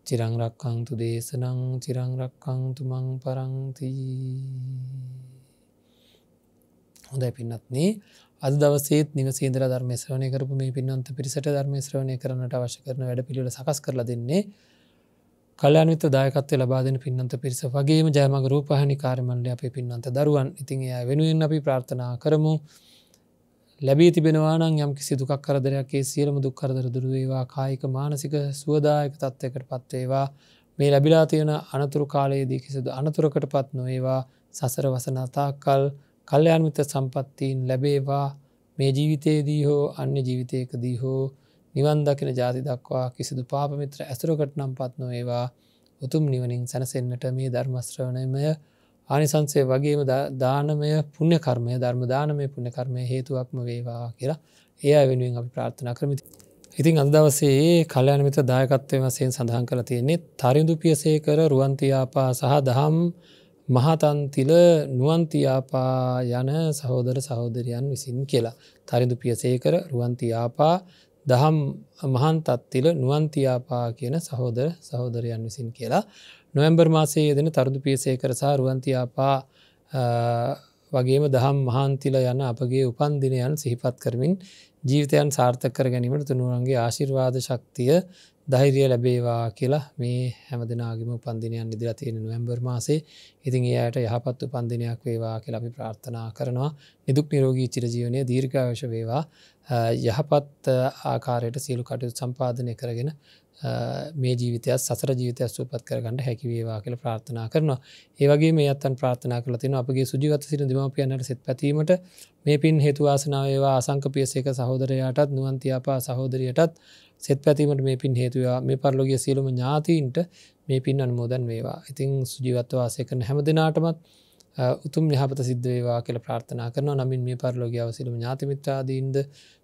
චිරංරක්කංතු දේශනං චිරංරක්කංතු මං පරංති හොඳයි පින්නත්න්නේ අද දවසේත් නිවසේදර ධර්මේශ්‍රවනය කරපු මේ පින්නන්ත පිරිසට ධර්මේශ්‍රවණය කරනට අවශ්‍ය කරන වැඩ පිළිට සකස් කරලා දෙන්නේ කලයන්විත දායකත්ය ලබාදන පින්නන්ත පිරිස වගේ ජයමග රූපහනි කාරමණ්ඩ අපි පින්නන්ත දරුවන් ඉතින් එය වෙනුවෙන් අපි ප්‍රාර්ථනා කරමු ලැබී තිබෙනවානං යම් කිසි දුකක් කරදරයක්ේ සියලම දුක්කරදර දුරුවේවා කායික මානසික සුවදායක තත්ත්යකට පත්වේවා මේ ලැබිලා තියෙන අනතුරු කාලයේදී කිසිදු අනතුරකට පත් නොඒවා සසර වසනතාකල් කල්්‍යයන්මිත සම්පත්තිීන් ලැබේවා මේ ජීවිතයේදී හෝ අන්‍ය ජීවිතයකදී හෝ නිවන් දකින ජාති දක්වා කිසිදු පාපමිත්‍ර ඇසුරකට නම් පත් නොඒවා උතුම් නිවනින් සැනසෙන්න්නට මේ ධර්මස්ත්‍රවණයමය ආනිසන්සේ වගේම දානමය පුුණ්‍ය කර්මය ධර්මදානමය පුුණ කර්මය හේතුවක්ම වේවා කියලා ඒ වෙනුවෙන් අපි ප්‍රාර්ථනා කරමිති. ඉතින් අදවසේ කලයනමිත දායකත්වය වසයෙන් සඳහන් කළ තියෙන්නේ තරිදු පියසේකර රුවන්තියාපා සහ දහම් මහතන්තිල නුවන්තියාපා යන සහෝදර සහෝදරයන් විසින් කියලා. තරිදු පියසේකර රුවන්තියාපා දහම් මහන් තත්තිල නුවන්තියාපා කියන සහෝදර සහෝදරයන් විසින් කියලා. නොවම්බර් මාසේ යෙදෙන තරුදු පියසේකර සහ රුවන්තියාපා වගේම දහම් මහන්තිල යන අපගේ උපන්දිනයන් සිහිපත් කරමින් ජීවිතයන් සාර්ථක කර ගැනීමට තුනුවන්ගේ ආශිර්වාද ශක්තිය දෛරිය ලැබේවා කියලා මේ හැමදිනාගම පන්දිනයන් ඉදිර තියෙන නොවැම්බර් මාසේ ඉතින් එයට යහපත්තු පන්දිනයක් වේවා කියලබි ප්‍රාර්ථනා කරනවා නිදුක් නිරෝගී චිරජීවනය දීර්ඝාවශ වේවා යහපත් ආකාරයට සියලු කටයුතු සම්පාධනය කරගෙන මේ ජීවිතය සසර ජීවිතය සූපත් කරගන්නට හැකිවේවා කියල ප්‍රාර්ථනා කරනවා ඒවගේ මේ අත්තන් ප්‍රාථනා කළ තින අපගේ සුජිවත සිර දෙමපියන්නට සෙත් පැතීමට මේ පින් හේතුවාසනාවේවා අසංක පියසේක සහෝදරයාටත් නුවන්තියාපා සහෝදරයටත් සෙත් පැතිීමට මේ පින් හේතුවා මේ පරලොගිය සියලුම ඥාතීන්ට මේ පින් අන්මෝදන් වේවා ඉතිං සුජීවත්වාසය කරන හැම දෙනාටමත් උතුම් යහපත සිද්ධවේවා කියල ප්‍රාර්ථනා කරන නමින් මේ පරලොගියාව සිලුම ඥාතිමිත්‍රාදීන්ද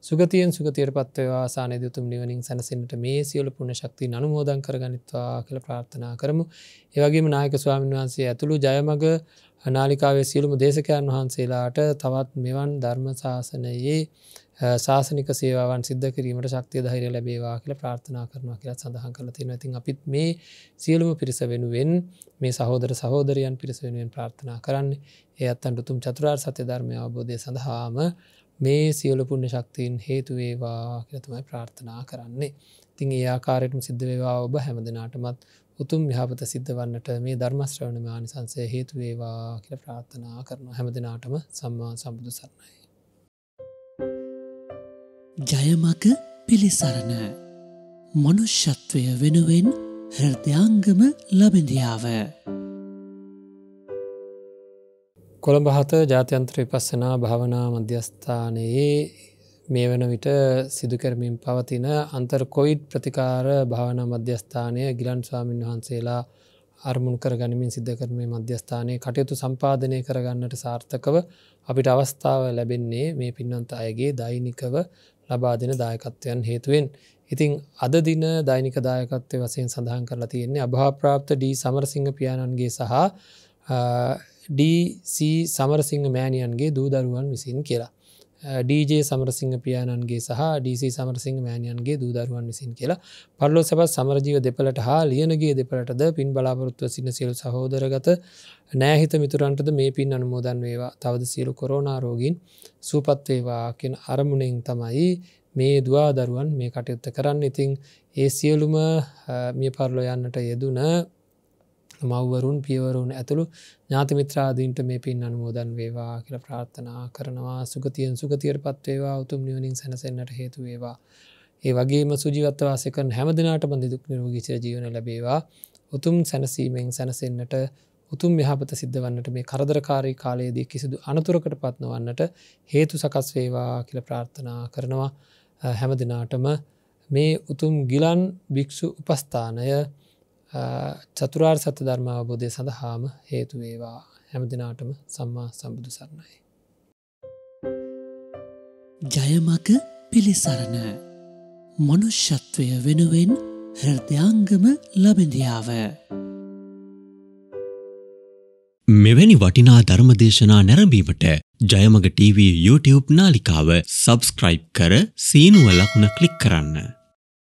සුගතියෙන් සුගතීර පත්වවා සානය තුම් නිවනින් සැනසෙන්ට මේ සියල පුුණ ශක්ති අනුමෝදන් කරගනිත්වා කියල ප්‍රාර්ථනා කරමු ඒවගේම නායක ස්වාමන් වහන්සේ ඇතුළු ජයමග නාලිකාවේ සියලුම දේශකයන් වහන්සේලාට තවත් මෙවන් ධර්ම ශාසනයේ ශාසනික සේවාවන් සිද්ධ කිරීමට ශක්තිය දහිර ලැබේවා කියල ප්‍රාර්ථනා කරනවා කියලත් සඳහන් කළ තියෙන ඇතින් අපිත් මේ සියලුම පිරිස වෙනුවෙන් මේ සහෝදර සහෝදරයන් පිරිස වෙනුවෙන් ප්‍රාර්ථනා කරන්න ඒ අත්තන් රුතුම් චතුරාර් සත්‍ය ධර්මය අවබෝධය සඳහාම මේ සියලු පුුණ්‍ය ශක්තිීන් හේතුවේවා කියලතුමයි ප්‍රාර්ථනා කරන්නේ. තින් ඒ ආකාරයටම සිද්ධවේවා ඔබ හැමදිනාටමත් උතුම් ්‍යාපත සිද්ධ වන්නට මේ ධර්මශ්‍රවණමානි සංසය හේතුවේවා කියල ප්‍රාර්ථනා කරන හැමදිනාටම සම්මා සම්බුදු සරණයි. ජයමක පිළිසරණ මනුෂ්‍යත්වය වෙනුවෙන් හෘදයාංගම ලබිඳියාව කොළඹ හත ජාත්‍යන්ත්‍රය පස්සනා භාවනා මධ්‍යස්ථානයේ මේ වන විට සිදුකරමින් පවතින අන්තර්කොයිඩ් ප්‍රතිකාර භාවනා මධ්‍යස්ථානය ගිලන් ස්වාමීන් වහන්සේලා අර්මුණ කර ගනිමින් සිද්ධ කරමේ මධ්‍යස්ථානයේ කටයුතු සම්පාධනය කරගන්නට සාර්ථකව අපිට අවස්ථාව ලැබෙන්නේ මේ පින්නන්ත අයගේ දෛනිකව ලබා දෙන දායකත්වයන් හේතුවෙන් ඉතිං අද දින දෛනික දායකත්වය වසයෙන් සඳහන් කරලා තියෙන්නේ අභාප්‍රාප්ත ඩී සමරසිංහ පියාණන්ගේ සහ ඩීC සමරසිංහ මෑණියන්ගේ දූදරුවන් විසින් කියලා. ඩජ සමරසිංහ පියාණන්ගේ සහ ඩC සමරසිංහ මෑණියන්ගේ දූදරුවන් විසින් කියලා පල්ලෝ සැබත් සමරජීව දෙපලට හා ලියනගේ දෙපලටද පින් බලාපොරත්ව සින සියල් සහෝදරගත නෑහිත මිතුරන්ටද මේ පින් අනුමෝදන් වේවා තවද සියලු කොරෝනාරෝගින් සූපත්වේවා කියෙන අරමුණෙන් තමයි මේ දවා දරුවන් මේ කටයුත්ත කරන්න ඉතිං ඒ සියලුම මිය පරලො යන්නට යෙදුන මව්වරුන් පියවරුන් ඇතුළු ඥාතිමිත්‍රාදීන්ට මේ පින් අනුමෝදන් වේවා කියල ප්‍රාර්ථනා කරනවා සුගතියෙන් සුගතියට පත්වේවා උතුම් නියවනින් සැනසෙන්න්නට හේතුවේවා. ඒ වගේම සුජීවත්වාසකන් හැමදිනාට බඳදුක් නිරෝගීචර ජීවන ලැබේවා උතුම් සැනසීමෙන් සැනසෙන්න්නට උතුම් යහපත සිද්ධ වන්නට මේ කරදරකාරී කාලයේදී කිසිදු අනතුරකට පත්නවන්නට හේතු සකස් වේවා කියල ප්‍රාර්ථනා කරනවා හැම දෙනාටම මේ උතුම් ගිලන් භික්‍ෂු උපස්ථානය චතුරාර් සත්‍ය ධර්මාවබෝධය සඳහාම හේතුවේවා හැම දෙනාටම සම්මා සම්බුදු සරණයි. ජයමක පිළිසරණ මනුෂ්‍යත්වය වෙනුවෙන් හෘදයාංගම ලබිඳියාව. මෙවැනි වටිනා ධර්මදේශනා නැරඹීමට ජයමග TV YouTube නාලිකාව සබස්ක්‍රයිබ් කර සීනුව ලක්න කලික් කරන්න.